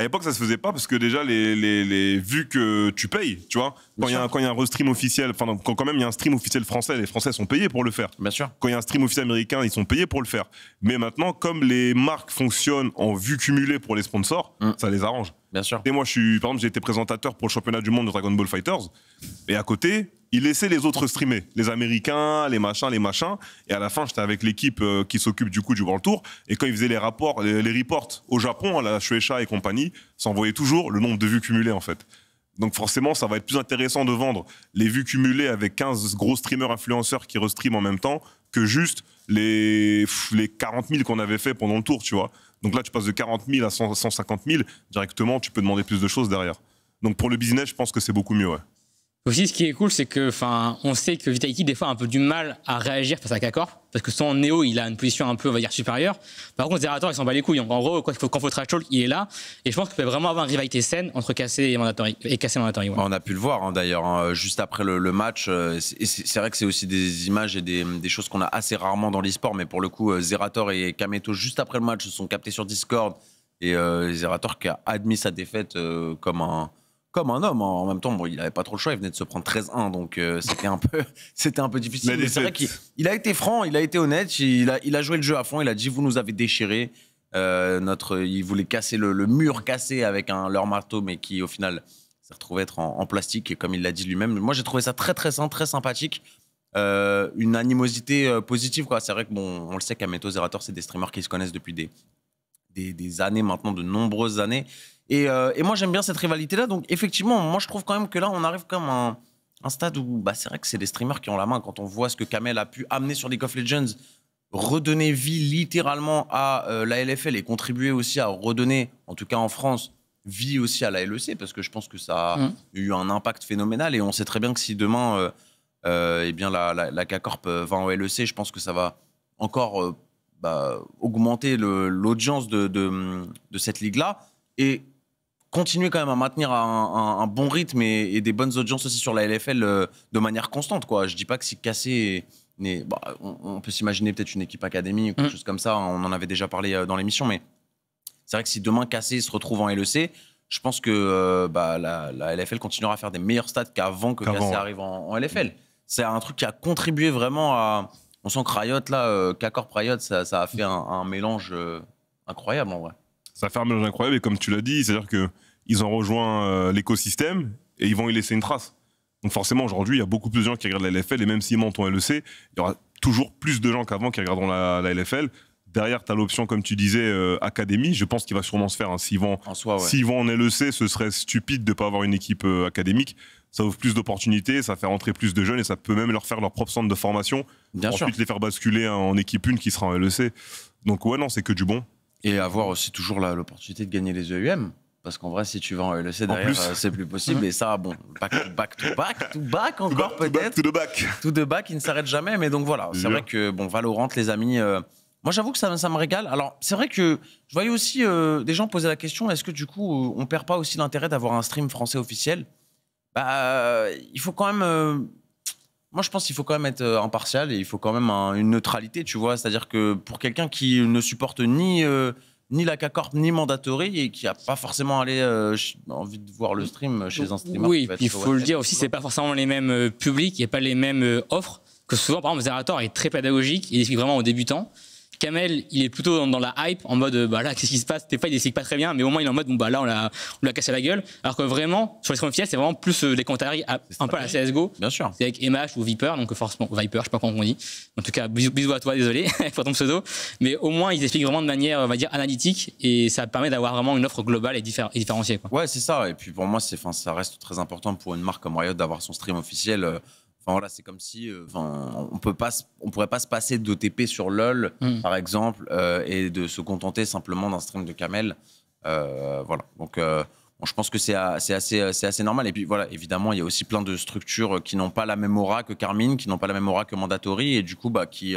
À l'époque, ça se faisait pas parce que déjà, les, les, les vues que tu payes, tu vois, quand il y, a un restream officiel, enfin, quand, quand même il y a un stream officiel français, les Français sont payés pour le faire. Bien sûr. Quand il y a un stream officiel américain, ils sont payés pour le faire. Mais maintenant, comme les marques fonctionnent en vue cumulée pour les sponsors, mm. ça les arrange. Bien sûr. Et moi, je suis, par exemple, j'ai été présentateur pour le championnat du monde de Dragon Ball Fighters. Et à côté, il laissait les autres streamer, les Américains, les machins, les machins. Et à la fin, j'étais avec l'équipe euh, qui s'occupe du coup du World Tour. Et quand ils faisaient les rapports, les, reports au Japon, à la Shueisha et compagnie, s'envoyaient toujours le nombre de vues cumulées en fait. Donc forcément, ça va être plus intéressant de vendre les vues cumulées avec 15 gros streamers influenceurs qui restreament en même temps que juste les, les 40 000 qu'on avait fait pendant le tour, tu vois. Donc là, tu passes de 40 000 à 150 000, directement, tu peux demander plus de choses derrière. Donc pour le business, je pense que c'est beaucoup mieux, aussi, ce qui est cool, c'est que, enfin, on sait que Vitality, des fois, a un peu du mal à réagir face à Kakor, parce que son Néo, il a une position un peu, on va dire, supérieure. Par contre, Zerator, il s'en bat les couilles. en gros, quand faut, il est là. Et je pense qu'on peut vraiment avoir une rivalité saine entre KC et Mandatory. Et On a pu le voir, hein, d'ailleurs, hein, juste après le, match. Euh, c'est vrai que c'est aussi des images et des, choses qu'on a assez rarement dans l'esport, mais pour le coup, euh, Zerator et Kameto, juste après le match, se sont captés sur Discord. Et euh, Zerator qui a admis sa défaite comme un comme un homme. En même temps, bon, il n'avait pas trop le choix, il venait de se prendre 13-1, donc euh, c'était un peu, c'était un peu difficile. Il a été franc, il a été honnête, il a, joué le jeu à fond. Il a dit vous nous avez déchiré. Euh, notre, il voulait casser le, mur cassé avec un, leur marteau, mais qui au final s'est retrouvé être en, plastique, comme il l'a dit lui-même. Moi, j'ai trouvé ça très très sain, très sympathique. Euh, une animosité positive, quoi. C'est vrai que bon, on le sait qu'Ameto Zerator, c'est des streamers qui se connaissent depuis des années maintenant, de nombreuses années. Euh, et, moi, j'aime bien cette rivalité-là. Donc, effectivement, moi, je trouve quand même que là, on arrive comme à un, stade où bah, c'est vrai que c'est les streamers qui ont la main. Quand on voit ce que Kamel a pu amener sur League of Legends, redonner vie littéralement à euh, la LFL et contribuer aussi à redonner, en tout cas en France, vie aussi à la LEC, parce que je pense que ça a mm. eu un impact phénoménal. Et on sait très bien que si demain, euh, euh eh bien la, la, la K-Corp va en LEC, je pense que ça va encore bah, augmenter l'audience de, de, de, cette ligue-là. Et continuer quand même à maintenir un, bon rythme et, des bonnes audiences aussi sur la LFL euh, de manière constante. Quoi. Je dis pas que si cassé. mais bah, on, peut s'imaginer peut-être une équipe académie ou quelque mm. chose comme ça. Hein, on en avait déjà parlé euh, dans l'émission, mais c'est vrai que si demain Cassé se retrouve en LEC, je pense que euh, bah, la, LFL continuera à faire des meilleurs stats qu'avant que Cassé arrive en, LFL. C'est un truc qui a contribué vraiment à. On sent que là, qu'accord Riot, ça, a fait un, un mélange incroyable en vrai ça fait un mélange incroyable. Et comme tu l'as dit, c'est-à-dire qu'ils ont rejoint euh, l'écosystème et ils vont y laisser une trace. Donc forcément, aujourd'hui, il y a beaucoup plus de gens qui regardent la LFL. Et même s'ils montent en LEC, il y aura toujours plus de gens qu'avant qui regarderont la, LFL. Derrière, tu as l'option, comme tu disais, euh, académie. Je pense qu'il va sûrement se faire. Hein. S'ils vont en, vont en LEC, ce serait stupide de ne pas avoir une équipe euh, académique. Ça ouvre plus d'opportunités, ça fait rentrer plus de jeunes et ça peut même leur faire leur propre centre de formation. Bien ensuite, les faire basculer en équipe une qui sera en LEC. Donc ouais, non, c'est que du bon. Et avoir aussi toujours l'opportunité de gagner les EUM. Parce qu'en vrai, si tu vas en LEC euh, c'est plus possible. Et ça, bon, back to back to back, to back encore peut-être. Tout de back. Tout de back, il ne s'arrête jamais. Mais donc voilà, c'est vrai que, bon, Valorant, les amis, euh, moi j'avoue que ça, ça, me régale. Alors, c'est vrai que je voyais aussi euh, des gens poser la question est-ce que du coup, on perd pas aussi l'intérêt d'avoir un stream français officiel Bah, il faut quand même moi, je pense qu'il faut quand même être euh, impartial et il faut quand même une neutralité, tu vois. C'est-à-dire que pour quelqu'un qui ne supporte ni, euh, ni la CACORP ni Mandatory et qui n'a pas forcément allé, euh, envie de voir le stream chez un streamer. Oui, il faut, le dire aussi, c'est pas forcément les mêmes publics, il n'y a pas les mêmes offres. Que souvent, par exemple, Zerator est très pédagogique, il explique vraiment aux débutants. Kamel, il est plutôt dans, la hype, en mode, bah là, qu'est-ce qui se passe pas, il explique pas très bien, mais au moins, il est en mode, bon, bah là, on l'a, on l'a cassé la gueule. Alors que vraiment, sur les streams officiels, c'est vraiment plus euh, les commentaires un peu à la CSGO. Bien sûr. C'est avec MH ou Viper, donc forcément, Viper, je sais pas comment on dit. En tout cas, bisous, à toi, désolé pour ton pseudo. Mais au moins, ils expliquent vraiment de manière, on va dire, analytique, et ça permet d'avoir vraiment une offre globale et, différenciée. Ouais, c'est ça. Et puis pour moi, ça reste très important pour une marque comme Riot d'avoir son stream officiel. Euh, voilà, c'est comme si, euh, on peut pas, on pourrait pas se passer de d'OTP sur LOL, mm. par exemple, euh, et de se contenter simplement d'un stream de Camel. Euh, voilà. Donc, je pense que c'est assez, c'est assez normal. Et puis voilà, évidemment, il y a aussi plein de structures qui n'ont pas la même aura que Carmine, qui n'ont pas la même aura que Mandatory, et du coup, bah, qui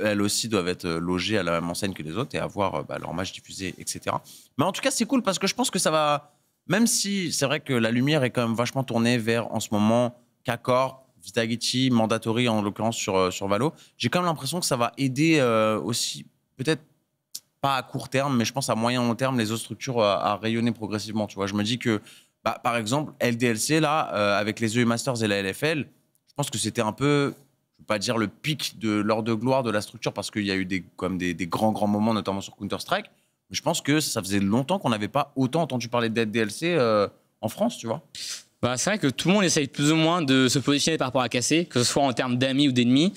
elles aussi doivent être logées à la même enseigne que les autres et avoir bah, leur match diffusé, etc. Mais en tout cas, c'est cool parce que je pense que ça va, même si c'est vrai que la lumière est quand même vachement tournée vers en ce moment. Qu'accord Vitagetti, Mandatory en l'occurrence sur, euh, sur Valo, j'ai quand même l'impression que ça va aider euh, aussi, peut-être pas à court terme, mais je pense à moyen long terme, les autres structures euh, à, rayonner progressivement. Tu vois, je me dis que, bah, par exemple, LDLC, là, avec les EU Masters et la LFL, je pense que c'était un peu, je ne veux pas dire le pic de l'heure de gloire de la structure, parce qu'il y a eu des, comme des, grands, grands moments, notamment sur Counter-Strike. Mais je pense que ça faisait longtemps qu'on n'avait pas autant entendu parler de en France, tu vois bah, C'est vrai que tout le monde essaye plus ou moins de se positionner par rapport à Cassé, que ce soit en termes d'amis ou d'ennemis.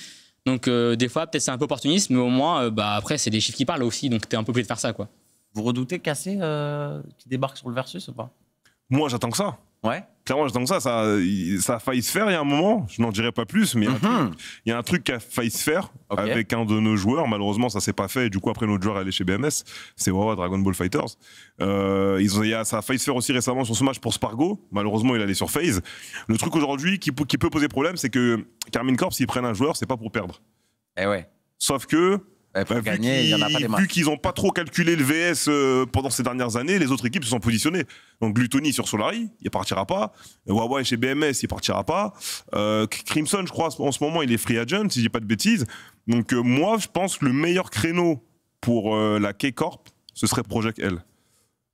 Donc euh, des fois, peut-être c'est un peu opportuniste, mais au moins, euh, bah, après, c'est des chiffres qui parlent aussi, donc t'es un peu obligé de faire ça. quoi. Vous redoutez Cassé euh, qui débarque sur le Versus ou pas Moi, j'attends que ça. Ouais. Clairement, donc ça, ça, ça a failli se faire il y a un moment, je n'en dirai pas plus, mais il y, a un mhm. truc qui a failli se faire avec un de nos joueurs. Malheureusement, ça s'est pas fait. Et du coup, après, notre joueur est allé chez BMS. C'est Wawa Dragon Ball Fighters. Euh, ils ont, a, ça a failli se faire aussi récemment sur ce match pour Spargo. Malheureusement, il allait sur FaZe. Le truc aujourd'hui qui, qui peut poser problème, c'est que Carmine Corp, s'ils prennent un joueur, c'est pas pour perdre. Eh ouais. Sauf que eh, bah, gagner, il a Vu qu'ils n'ont pas trop calculé le VS euh, pendant ces dernières années, les autres équipes se sont positionnées. Donc Gluttony sur Solari, il ne partira pas. Huawei chez BMS, il ne partira pas. Euh, Crimson, je crois, en ce moment, il est free agent, si je dis pas de bêtises. Donc euh, moi, je pense que le meilleur créneau pour la K-Corp, ce serait Project L.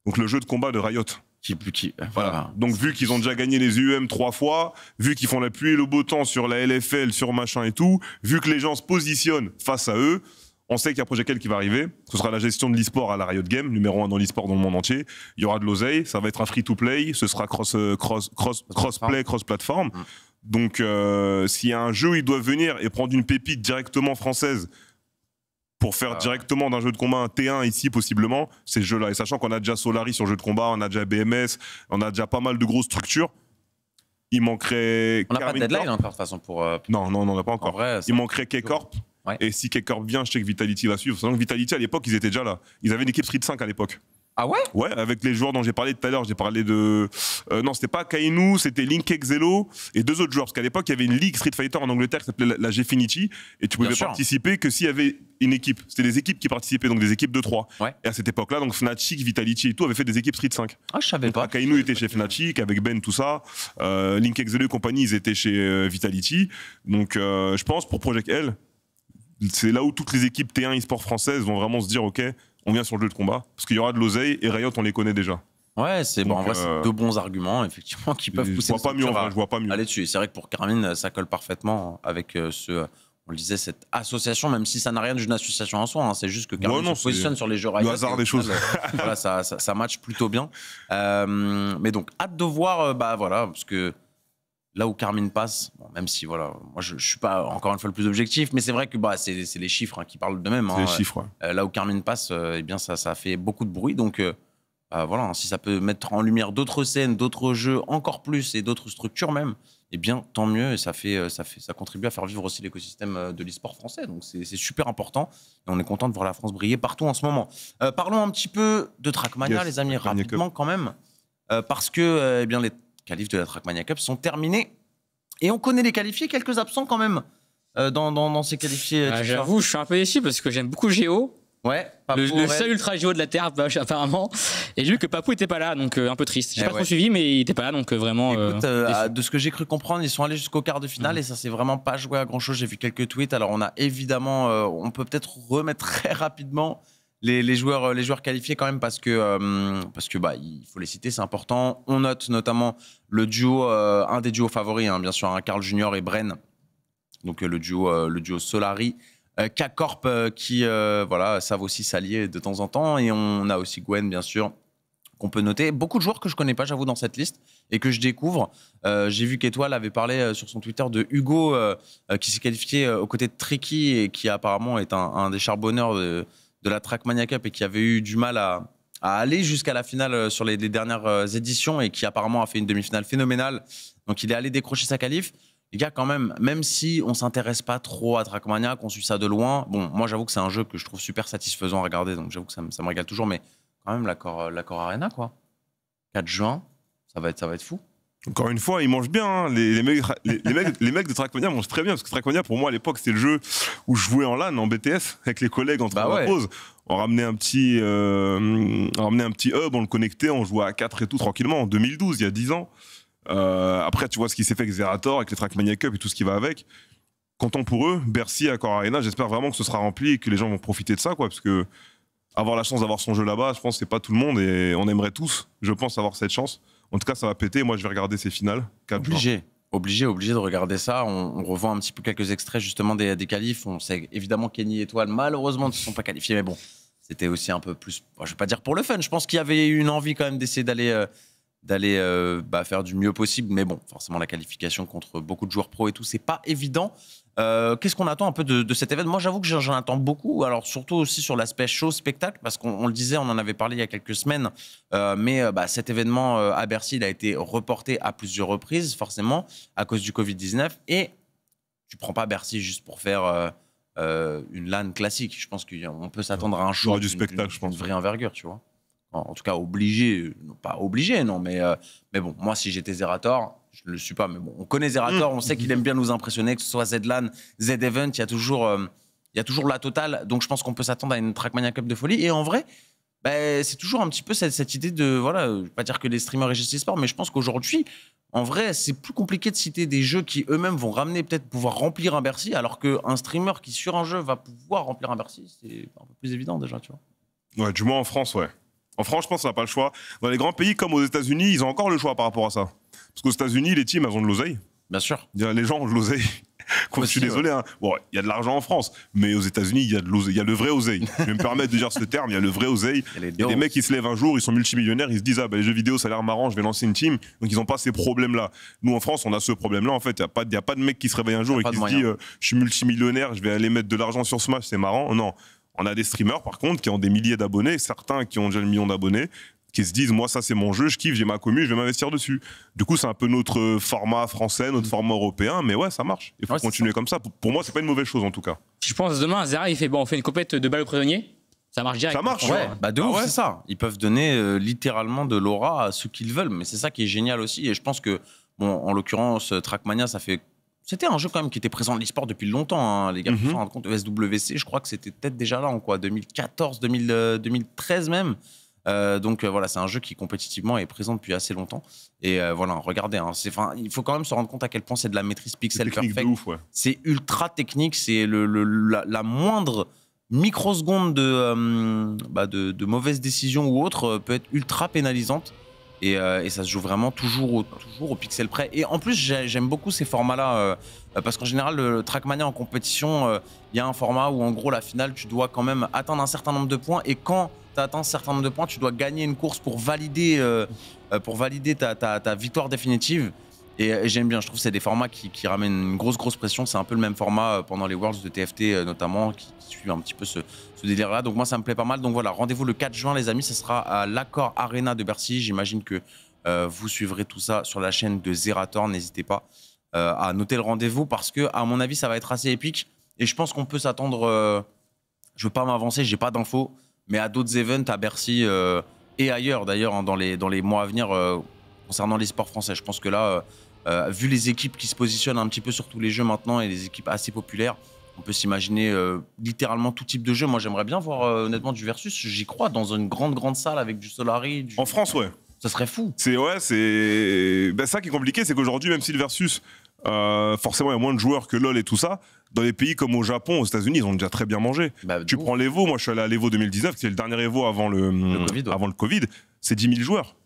Donc le jeu de combat de Riot. Qui, voilà. Donc vu qu'ils ont déjà gagné les UM trois fois, vu qu'ils font la pluie et le beau temps sur la LFL, sur machin et tout, vu que les gens se positionnent face à eux, on sait qu'il y a un projet quel qui va arriver. Ce sera la gestion de l'e-sport à la Riot Game, numéro un dans l'e-sport dans le monde entier. Il y aura de l'oseille. Ça va être un free-to-play. Ce sera cross, euh, cross, play cross-platform. Mm. Donc, euh, s'il y a un jeu où ils doivent venir et prendre une pépite directement française pour faire ah directement d'un jeu de combat un T1 ici possiblement, ces jeux-là. Et sachant qu'on a déjà Solari sur jeu de combat, on a déjà BMS, on a déjà pas mal de grosses structures. Il manquerait. On n'a pas deadline hein, de toute façon pour. non, euh, non, non, on n'a pas encore. il manquerait K-Corp. Et si quelqu'un vient, je sais que Vitality va suivre. Sachant Vitality, à l'époque, ils étaient déjà là. Ils avaient une équipe Street 5 à l'époque. Ah ouais Ouais, avec les joueurs dont j'ai parlé tout à l'heure. J'ai parlé de. Euh, non, c'était pas Kainu, c'était Link Exelo et deux autres joueurs. Parce qu'à l'époque, il y avait une ligue Street Fighter en Angleterre qui s'appelait la Gfinity. Et tu pouvais participer que s'il y avait une équipe. C'était des équipes qui participaient, donc des équipes de 3. Ouais. Et à cette époque-là, donc Fnatic, Vitality et tout avaient fait des équipes Street 5. Ah, je savais pas. Kainu était chez Fnatic, avec Ben, tout ça. Euh, Link et compagnie, ils étaient chez euh, Vitality. Donc, je pense, pour Project L, c'est là où toutes les équipes T1 e-sport françaises vont vraiment se dire ok, on vient sur le jeu de combat, parce qu'il y aura de l'oseille et Riot, on les connaît déjà. Ouais, c'est bon, en c'est euh, deux bons arguments, effectivement, qui peuvent pousser. Je vois pas mieux, je vois pas mieux. Allez dessus. C'est vrai que pour Carmine, ça colle parfaitement avec euh, ce euh, on le disait, cette association, même si ça n'a rien d'une association en soi, hein. c'est juste que Carmine se positionne sur les jeux Le hasard des choses. ça, ça, match plutôt bien. mais donc, hâte de voir, bah voilà, parce que là où Carmine passe, même si voilà, moi je, ne suis pas encore une fois le plus objectif, mais c'est vrai que bah, c'est les chiffres hein, qui parlent de mêmes hein. euh, là où Carmine passe, euh, eh bien ça, ça fait beaucoup de bruit. Donc euh, bah, voilà, hein, si ça peut mettre en lumière d'autres scènes, d'autres jeux encore plus et d'autres structures même, eh bien tant mieux. Et ça fait, ça fait, ça contribue à faire vivre aussi l'écosystème de l'e-sport français. Donc c'est super important. Et on est content de voir la France briller partout en ce moment. parlons un petit peu de Trackmania, les amis, rapidement quand même, parce que et eh bien les qualifs de la Trackmania Cup sont terminés. Et on connaît les qualifiés, quelques absents quand même euh, dans, ces qualifiés. Euh, ah, j'avoue, je suis un peu déçu parce que j'aime beaucoup Géo. Ouais, le, seul ultra géo de la Terre, bah, apparemment. Et j'ai vu que Papou était pas là, donc euh, un peu triste. J'ai eh pas trop suivi, mais il n'était pas là, donc vraiment. de ce que j'ai cru comprendre, ils sont allés jusqu'au quart de finale mhm. et ça s'est vraiment pas joué à grand chose. J'ai vu quelques tweets. Alors on a évidemment, on peut peut-être remettre très rapidement les, joueurs, euh, les joueurs qualifiés quand même parce que, euh, parce que bah, il faut les citer, c'est important. On note notamment le duo, euh, un des duos favoris, hein, bien sûr, Carl hein, Junior et Bren. Donc le, duo, le duo Solari. k qui voilà, savent aussi s'allier de temps en temps. Et on a aussi Gwen, bien sûr, qu'on peut noter. Beaucoup de joueurs que je connais pas, j'avoue, dans cette liste et que je découvre. J'ai vu qu'Étoile avait parlé sur son Twitter de Hugo qui s'est qualifié aux côtés de Tricky et qui apparemment est un, un des charbonneurs de, de la Trackmania Cup et qui avait eu du mal à, aller jusqu'à la finale euh, sur les, dernières euh, éditions et qui apparemment a fait une demi-finale phénoménale. Donc il est allé décrocher sa qualif. Les gars, quand même, même si on ne s'intéresse pas trop à Trackmania, qu'on suit ça de loin, bon, moi j'avoue que c'est un jeu que je trouve super satisfaisant à regarder, donc j'avoue que ça, me régale toujours, mais quand même l'accord euh, Arena, quoi. 4 juin, ça va être, ça va être fou. Encore une fois, ils mangent bien. Hein. Les, les, mecs, de Trackmania mangent très bien. Parce que Trackmania, pour moi, à l'époque, c'était le jeu où je jouais en LAN, en BTS, avec les collègues en train bah pause. On ramenait, un petit, euh, un petit hub, on le connectait, on jouait à 4 et tout tranquillement en 2012, il y a 10 ans. Euh, après, tu vois ce qui s'est fait avec Zerator, avec les Trackmania Cup et tout ce qui va avec. Content pour eux, Bercy, Accor Arena, j'espère vraiment que ce sera rempli et que les gens vont profiter de ça, parce que avoir la chance d'avoir son jeu là-bas, je pense que c'est pas tout le monde et on aimerait tous, je pense, avoir cette chance. En tout cas, ça va péter. Moi, je vais regarder ces finales. Obligé. Obligé, obligé de regarder ça. On, revoit un petit peu quelques extraits justement des, des qualifs. On sait évidemment Kenny et Étoile, malheureusement, ne se sont pas qualifiés. Mais bon, c'était aussi un peu plus. je ne vais pas dire pour le fun. Je pense qu'il y avait une envie quand même d'essayer d'aller euh, euh, bah, faire du mieux possible. Mais bon, forcément, la qualification contre beaucoup de joueurs pro et tout, c'est pas évident. Euh, qu'est-ce qu'on attend un peu de, cet événement Moi, j'avoue que j'en attends beaucoup. Alors, surtout aussi sur l'aspect show, spectacle, parce qu'on le disait, on en avait parlé il y a quelques semaines. Euh, mais euh, bah, cet événement à Bercy, il a été reporté à plusieurs reprises, forcément, à cause du Covid-19. Et tu ne prends pas Bercy juste pour faire une LAN classique. Je pense qu'on peut s'attendre à un show. du spectacle, je pense. vraie envergure, tu vois. En, tout cas, obligé, pas obligé, non, mais, mais bon, moi, si j'étais Zerator, je ne le suis pas, mais bon, on connaît Zerator, on sait mmh. qu'il aime bien nous impressionner, que ce soit Z-Lan, Z-Event, il y a toujours. Euh, il y a toujours la totale, donc je pense qu'on peut s'attendre à une Trackmania Cup de folie. Et en vrai, bah, c'est toujours un petit peu cette, idée de, voilà, je ne vais pas dire que les streamers régissent les sports, mais je pense qu'aujourd'hui, en vrai, c'est plus compliqué de citer des jeux qui eux-mêmes vont ramener, peut-être pouvoir remplir un Bercy, alors qu'un streamer qui, sur un jeu, va pouvoir remplir un Bercy, c'est un peu plus évident déjà, tu vois. Ouais, du moins en France, ouais. En France, je pense qu'on n'a pas le choix. Dans les grands pays comme aux États-Unis, ils ont encore le choix par rapport à ça. Parce qu'aux États-Unis, les teams, elles ont de l'oseille. Bien sûr. Les gens ont de l'oseille. je suis désolé, hein. il y a de l'argent en France, mais aux États-Unis, il y a de l'oseille, il y a le vrai oseille. Je vais me permettre de dire ce terme, il y a le vrai oseille. Il des mecs qui se lèvent un jour, ils sont multimillionnaires, ils se disent ah ben, les jeux vidéo ça a l'air marrant, je vais lancer une team. Donc ils n'ont pas ces problèmes-là. Nous en France, on a ce problème-là. En fait, il n'y a pas, a pas de mec qui se réveille un jour et qui se dit euh, je suis multimillionnaire, je vais aller mettre de l'argent sur ce match. c'est marrant. Non, on a des streamers, par contre, qui ont des milliers d'abonnés, certains qui ont déjà le million d'abonnés, qui se disent moi ça c'est mon jeu, je kiffe, j'ai ma commu, je vais m'investir dessus. Du coup, c'est un peu notre euh, format français, notre mm. format européen, mais ouais, ça marche. Il faut continuer comme ça. Pour, moi, c'est pas une mauvaise chose en tout cas. Je pense demain, Zera, il fait bon, on fait une copette de balles aux prisonniers. Ça marche direct. Ça marche, ouais. Bah de ah c'est ça. Ils peuvent donner euh, littéralement de l'aura à ceux qu'ils veulent, mais c'est ça qui est génial aussi. Et je pense que, bon, en l'occurrence, Trackmania, ça fait c'était un jeu quand même qui était présent dans l'e-sport depuis longtemps. Hein. les gars, mhm. se -hmm. compte, SWC, je crois que c'était peut-être déjà là en quoi, 2014, 2013 même. Euh, donc euh, voilà, c'est un jeu qui compétitivement est présent depuis assez longtemps. Et euh, voilà, regardez, hein, il faut quand même se rendre compte à quel point c'est de la maîtrise pixel perfect. C'est ultra technique, c'est le, la, moindre microseconde de, bah, de, de mauvaise décision ou autre peut être ultra pénalisante. Euh, et, ça se joue vraiment toujours au, toujours au pixel près. Et en plus, j'aime beaucoup ces formats-là, euh, parce qu'en général, le Trackmania en compétition, il euh, y a un format où en gros, la finale, tu dois quand même atteindre un certain nombre de points. Et quand tu atteint un certain nombre de points, tu dois gagner une course pour valider, pour valider ta victoire définitive. Euh, et j'aime bien, je trouve que c'est des formats qui, qui, ramènent une grosse, grosse pression. C'est un peu le même format euh, pendant les Worlds de TFT euh, notamment, qui, suit un petit peu ce, délire-là. Donc moi, ça me plaît pas mal. Donc voilà, rendez-vous le 4 juin, les amis. Ce sera à l'Accord Arena de Bercy. J'imagine que vous suivrez tout ça sur la chaîne de Zerator. N'hésitez pas à noter le rendez-vous parce que, à mon avis, ça va être assez épique. Et je pense qu'on peut s'attendre. je veux pas m'avancer, j'ai pas d'infos, mais à d'autres events à Bercy et ailleurs d'ailleurs hein, dans, les, dans les mois à venir concernant les sports français. Je pense que là euh, vu les équipes qui se positionnent un petit peu sur tous les jeux maintenant et les équipes assez populaires, on peut s'imaginer euh, littéralement tout type de jeu. Moi, j'aimerais bien voir euh, honnêtement du versus. J'y crois dans une grande grande salle avec du Solari. Du... En France, ouais. Ça serait fou. C'est ouais, c'est ben, ça qui est compliqué, c'est qu'aujourd'hui, même si le versus forcément, il y a moins de joueurs que LoL et tout ça. Dans les pays comme au Japon, aux États-Unis, ils ont déjà très bien mangé. Bah, tu prends l'Evo, moi je suis allé à l'Evo 2019, c'est le dernier Evo avant le, avant le Covid, c'est 10 000 joueurs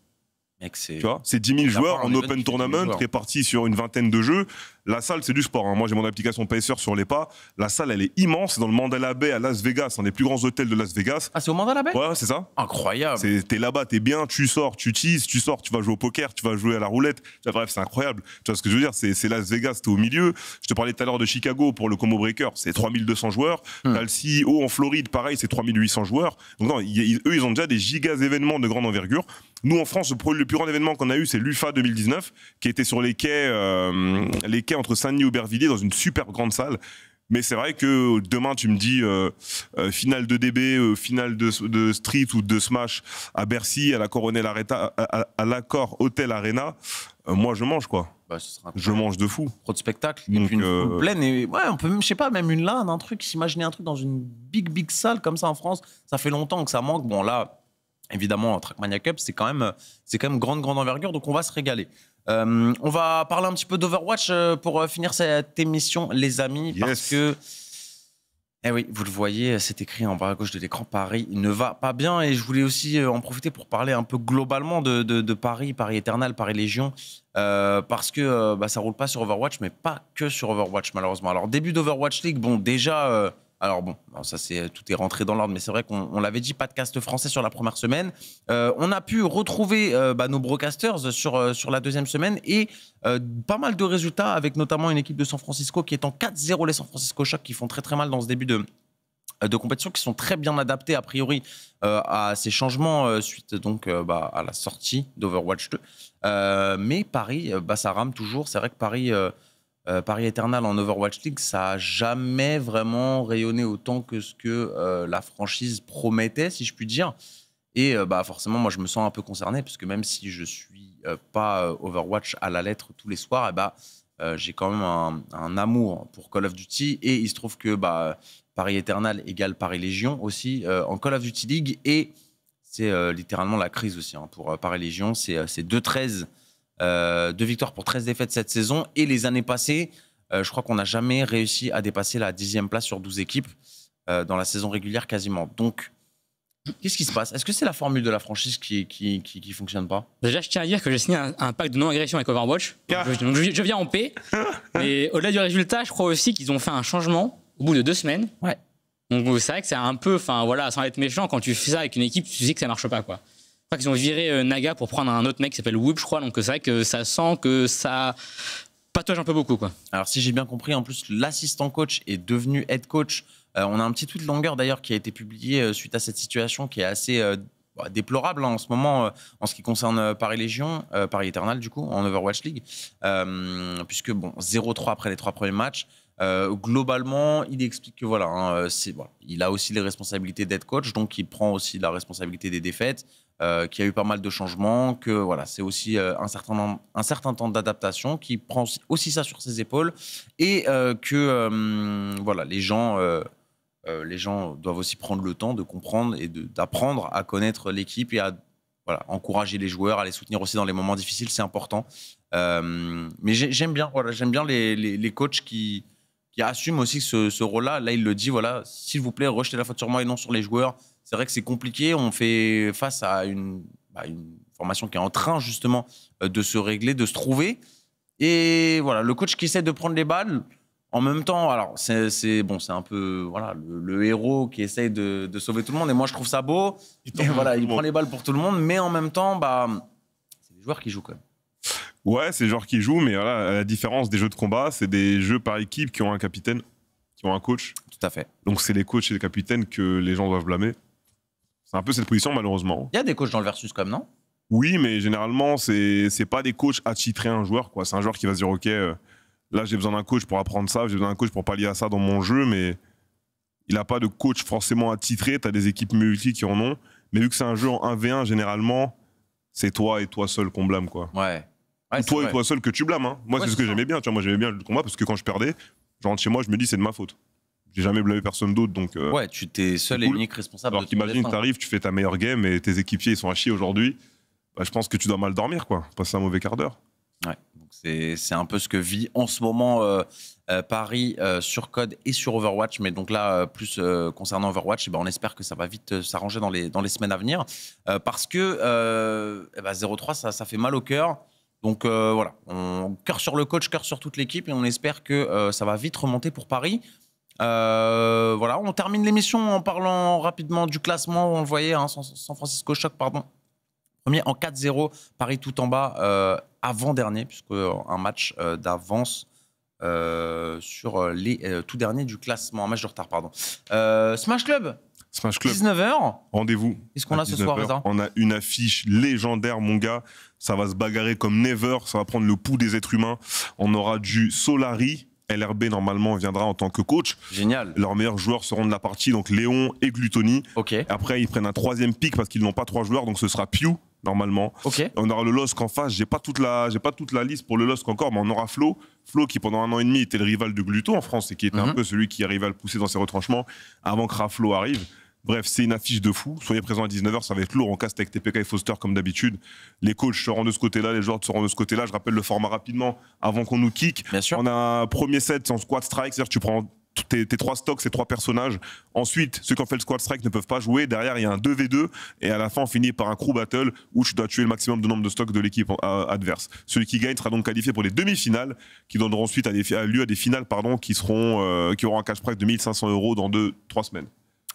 tu vois, c'est 10 000 joueurs en open tournament répartis sur une vingtaine de jeux. La salle, c'est du sport. Hein. Moi, j'ai mon application Pacer sur les pas. La salle, elle est immense. C'est dans le Mandala Bay à Las Vegas, un des plus grands hôtels de Las Vegas. Ah, c'est au Mandala Bay Ouais, c'est ça. Incroyable. T'es là-bas, t'es bien, tu sors, tu teases, tu sors, tu vas jouer au poker, tu vas jouer à la roulette. Bref, c'est incroyable. Tu vois ce que je veux dire C'est Las Vegas, t'es au milieu. Je te parlais tout à l'heure de Chicago pour le combo breaker, c'est 3200 joueurs. Hmm. T'as e en Floride, pareil, c'est 3800 joueurs. Donc, non, eux, ils ont déjà des gigas événements de grande envergure. Nous, en France, le plus grand événement qu'on a eu, c'est l'UFA 2019, qui était sur les quais euh, entre Saint-Denis et Aubervilliers dans une super grande salle. Mais c'est vrai que demain, tu me dis euh, euh, finale de DB, euh, finale de, Street ou de Smash à Bercy, à la Coronel à, l'accord Hôtel Arena, moi je mange quoi. Bah, je mange de fou. Trop de spectacles. une foule pleine. Et ouais, on peut même, je sais pas, même une là, un truc. S'imaginer un truc dans une big, big salle comme ça en France, ça fait longtemps que ça manque. Bon, là, évidemment, Trackmania Cup, c'est quand même, c'est quand même grande, grande envergure. Donc on va se régaler. Euh, on va parler un petit peu d'Overwatch euh, pour euh, finir cette émission, les amis, parce que. Eh oui, vous le voyez, c'est écrit en bas à gauche de l'écran. Paris ne va pas bien et je voulais aussi en profiter pour parler un peu globalement de, Paris, Paris Éternel, Paris Légion, parce que bah, ça roule pas sur Overwatch, mais pas que sur Overwatch malheureusement. Alors début d'Overwatch League, bon déjà. Alors bon, ça c'est euh, tout est rentré dans l'ordre, mais c'est vrai qu'on l'avait dit, pas de cast français sur la première semaine. Euh, on a pu retrouver euh, bah, nos broadcasters sur, sur la deuxième semaine et pas mal de résultats avec notamment une équipe de San Francisco qui est en 4-0 les San Francisco Shock qui font très très mal dans ce début de, de compétition qui sont très bien adaptés a priori à ces changements suite donc bah, à la sortie d'Overwatch 2. mais Paris, bah, ça rame toujours. C'est vrai que Paris euh, Paris Eternal en Overwatch League, ça a jamais vraiment rayonné autant que ce que euh, la franchise promettait, si je puis dire. Et euh, bah forcément, moi, je me sens un peu concerné, parce que même si je suis pas Overwatch à la lettre tous les soirs, et eh bah, j'ai quand même un, amour pour Call of Duty. Et il se trouve que bah, Paris Eternal égale Paris Légion aussi en Call of Duty League. Et c'est littéralement la crise aussi hein, pour Paris Légion. C'est 2-13 de euh, deux victoires pour 13 défaites cette saison. Et les années passées, euh, je crois qu'on n'a jamais réussi à dépasser la dixième place sur 12 équipes euh, dans la saison régulière quasiment. Donc, qu'est-ce qui se passe Est-ce que c'est la formule de la franchise qui qui, qui, qui fonctionne pas Déjà, je tiens à dire que j'ai signé un, pacte de non-agression avec Overwatch. je, viens en paix. Mais au-delà du résultat, je crois aussi qu'ils ont fait un changement au bout de deux semaines. Ouais. Donc c'est vrai que c'est un peu, enfin voilà, sans être méchant, quand tu fais ça avec une équipe, tu sais que ça marche pas quoi qu'ils ont viré euh, Naga pour prendre un autre mec qui s'appelle Whoop, je crois. Donc euh, c'est vrai que ça sent que ça patauge un peu beaucoup. Quoi. Alors si j'ai bien compris, en plus, l'assistant coach est devenu head coach. Euh, on a un petit tweet de longueur d'ailleurs qui a été publié suite à cette situation qui est assez bah, déplorable hein, en ce moment en ce qui concerne Paris Légion, Paris Eternal du coup, en Overwatch League. puisque bon, 0-3 après les trois premiers matchs. globalement, il explique que voilà, hein, voilà, il a aussi les responsabilités d'être coach, donc il prend aussi la responsabilité des défaites euh, qu'il y a eu pas mal de changements, que voilà, c'est aussi euh, un, certain, un certain temps d'adaptation qui prend aussi ça sur ses épaules et euh, que euh, voilà, les gens, les gens doivent aussi prendre le temps de comprendre et d'apprendre à connaître l'équipe et à encourager les joueurs, à les soutenir aussi dans les moments difficiles, c'est important. mais j'aime bien, voilà, j'aime bien les, coachs qui, qui assument aussi ce, ce rôle-là. Là, il le dit, voilà, s'il vous plaît, rejetez la faute sur moi et non sur les joueurs c'est vrai que c'est compliqué. On fait face à une, bah, formation qui est en train justement euh, de se régler, de se trouver. Et voilà, le coach qui essaie de prendre les balles. En même temps, alors c'est bon, c'est un peu voilà le, héros qui essaye de, sauver tout le monde. Et moi, je trouve ça beau. Il, voilà, il prend les balles pour tout le monde, mais en même temps, bah, c'est des joueurs qui jouent quand même. Ouais, c'est les joueurs qui jouent, mais à la différence des jeux de combat, c'est des jeux par équipe qui ont un capitaine, qui ont un coach. Tout à fait. Donc c'est les coachs et les capitaines que les gens doivent blâmer. C'est un peu cette position, malheureusement. Il y a des coachs dans le versus comme, non Oui, mais généralement, c'est n'est pas des coachs attitrés à un joueur. C'est un joueur qui va se dire Ok, euh, là, j'ai besoin d'un coach pour apprendre ça, j'ai besoin d'un coach pour pallier à ça dans mon jeu, mais il n'a pas de coach forcément attitré. Tu as des équipes multi qui en ont. Mais vu que c'est un jeu en 1v1, généralement, c'est toi et toi seul qu'on blâme. quoi. Ouais. toi et toi seul que tu blâmes. Hein. Moi, c'est ce que j'aimais bien. vois, moi, j'aimais bien le combat parce que quand je perdais, je rentre chez moi, je me dis c'est de ma faute j'ai jamais blâmé personne d'autre. Donc, euh, ouais, tu t'es seul et unique responsable. Alors t'imagines, t'arrives, tu fais ta meilleure game et tes équipiers ils sont à chier aujourd'hui. Bah, je pense que tu dois mal dormir, quoi. Passer un mauvais quart d'heure. Ouais, c'est un peu ce que vit en ce moment euh, euh, Paris sur Code et sur Overwatch. Mais donc là, plus concernant Overwatch, eh ben on espère que ça va vite s'arranger dans les, dans les semaines à venir. parce que 0-3, eh ben, ça, ça, fait mal au cœur. Donc voilà, on, cœur sur le coach, cœur sur toute l'équipe et on espère que ça va vite remonter pour Paris. Euh, voilà, on termine l'émission en parlant rapidement du classement. On le voyait, hein, San Francisco choc pardon. Premier en 4-0, Paris tout en bas, euh, avant-dernier, puisque euh, un match d'avance sur les tout derniers du classement, un match de retard, pardon. Smash Club, Smash Club. 19h. Rendez-vous. Qu'est-ce qu'on a ce soir, On a une affiche légendaire, mon gars. Ça va se bagarrer comme never. Ça va prendre le pouls des êtres humains. On aura du Solari. LRB normalement viendra en tant que coach. Génial. Leurs meilleurs joueurs seront de la partie, donc Léon et Glutoni. Ok. Après, ils prennent un troisième pic parce qu'ils n'ont pas trois joueurs, donc ce sera Pew normalement. Ok. On aura le LOSC en face. J'ai pas toute la, j'ai pas toute la liste pour le LOSC encore, mais on aura Flo. Flo qui pendant un an et demi était le rival de Gluto en France et qui était un mhm. peu celui qui arrivait à le pousser dans ses retranchements avant que Raflo arrive. Bref, c'est une affiche de fou. Soyez présents à 19h, ça va être lourd. On casse avec TPK et Foster comme d'habitude. Les coachs seront de ce côté-là, les joueurs seront de ce côté-là. Je rappelle le format rapidement avant qu'on nous kick. Bien On a un premier set en squad strike, c'est-à-dire tu prends tes, trois stocks, ces trois personnages. Ensuite, ceux qui ont fait le squad strike ne peuvent pas jouer. Derrière, il y a un 2v2 et à la fin, on finit par un crew battle où tu dois tuer le maximum de nombre de stocks de l'équipe euh, adverse. Celui qui gagne sera donc qualifié pour les demi-finales qui donneront ensuite lieu à des finales pardon, qui, seront, euh, qui auront un cash prize de 1500 euros dans 2-3 semaines.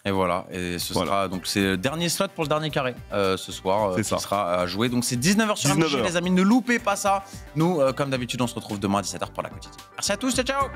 Et voilà, et ce sera donc c'est le dernier slot pour le dernier carré euh, ce soir. Euh, ça. Qui sera à jouer. Donc c'est 19h sur la les amis. Ne loupez pas ça. Nous, euh, comme d'habitude, on se retrouve demain à 17h pour la quotidienne. Merci à tous, ciao ciao.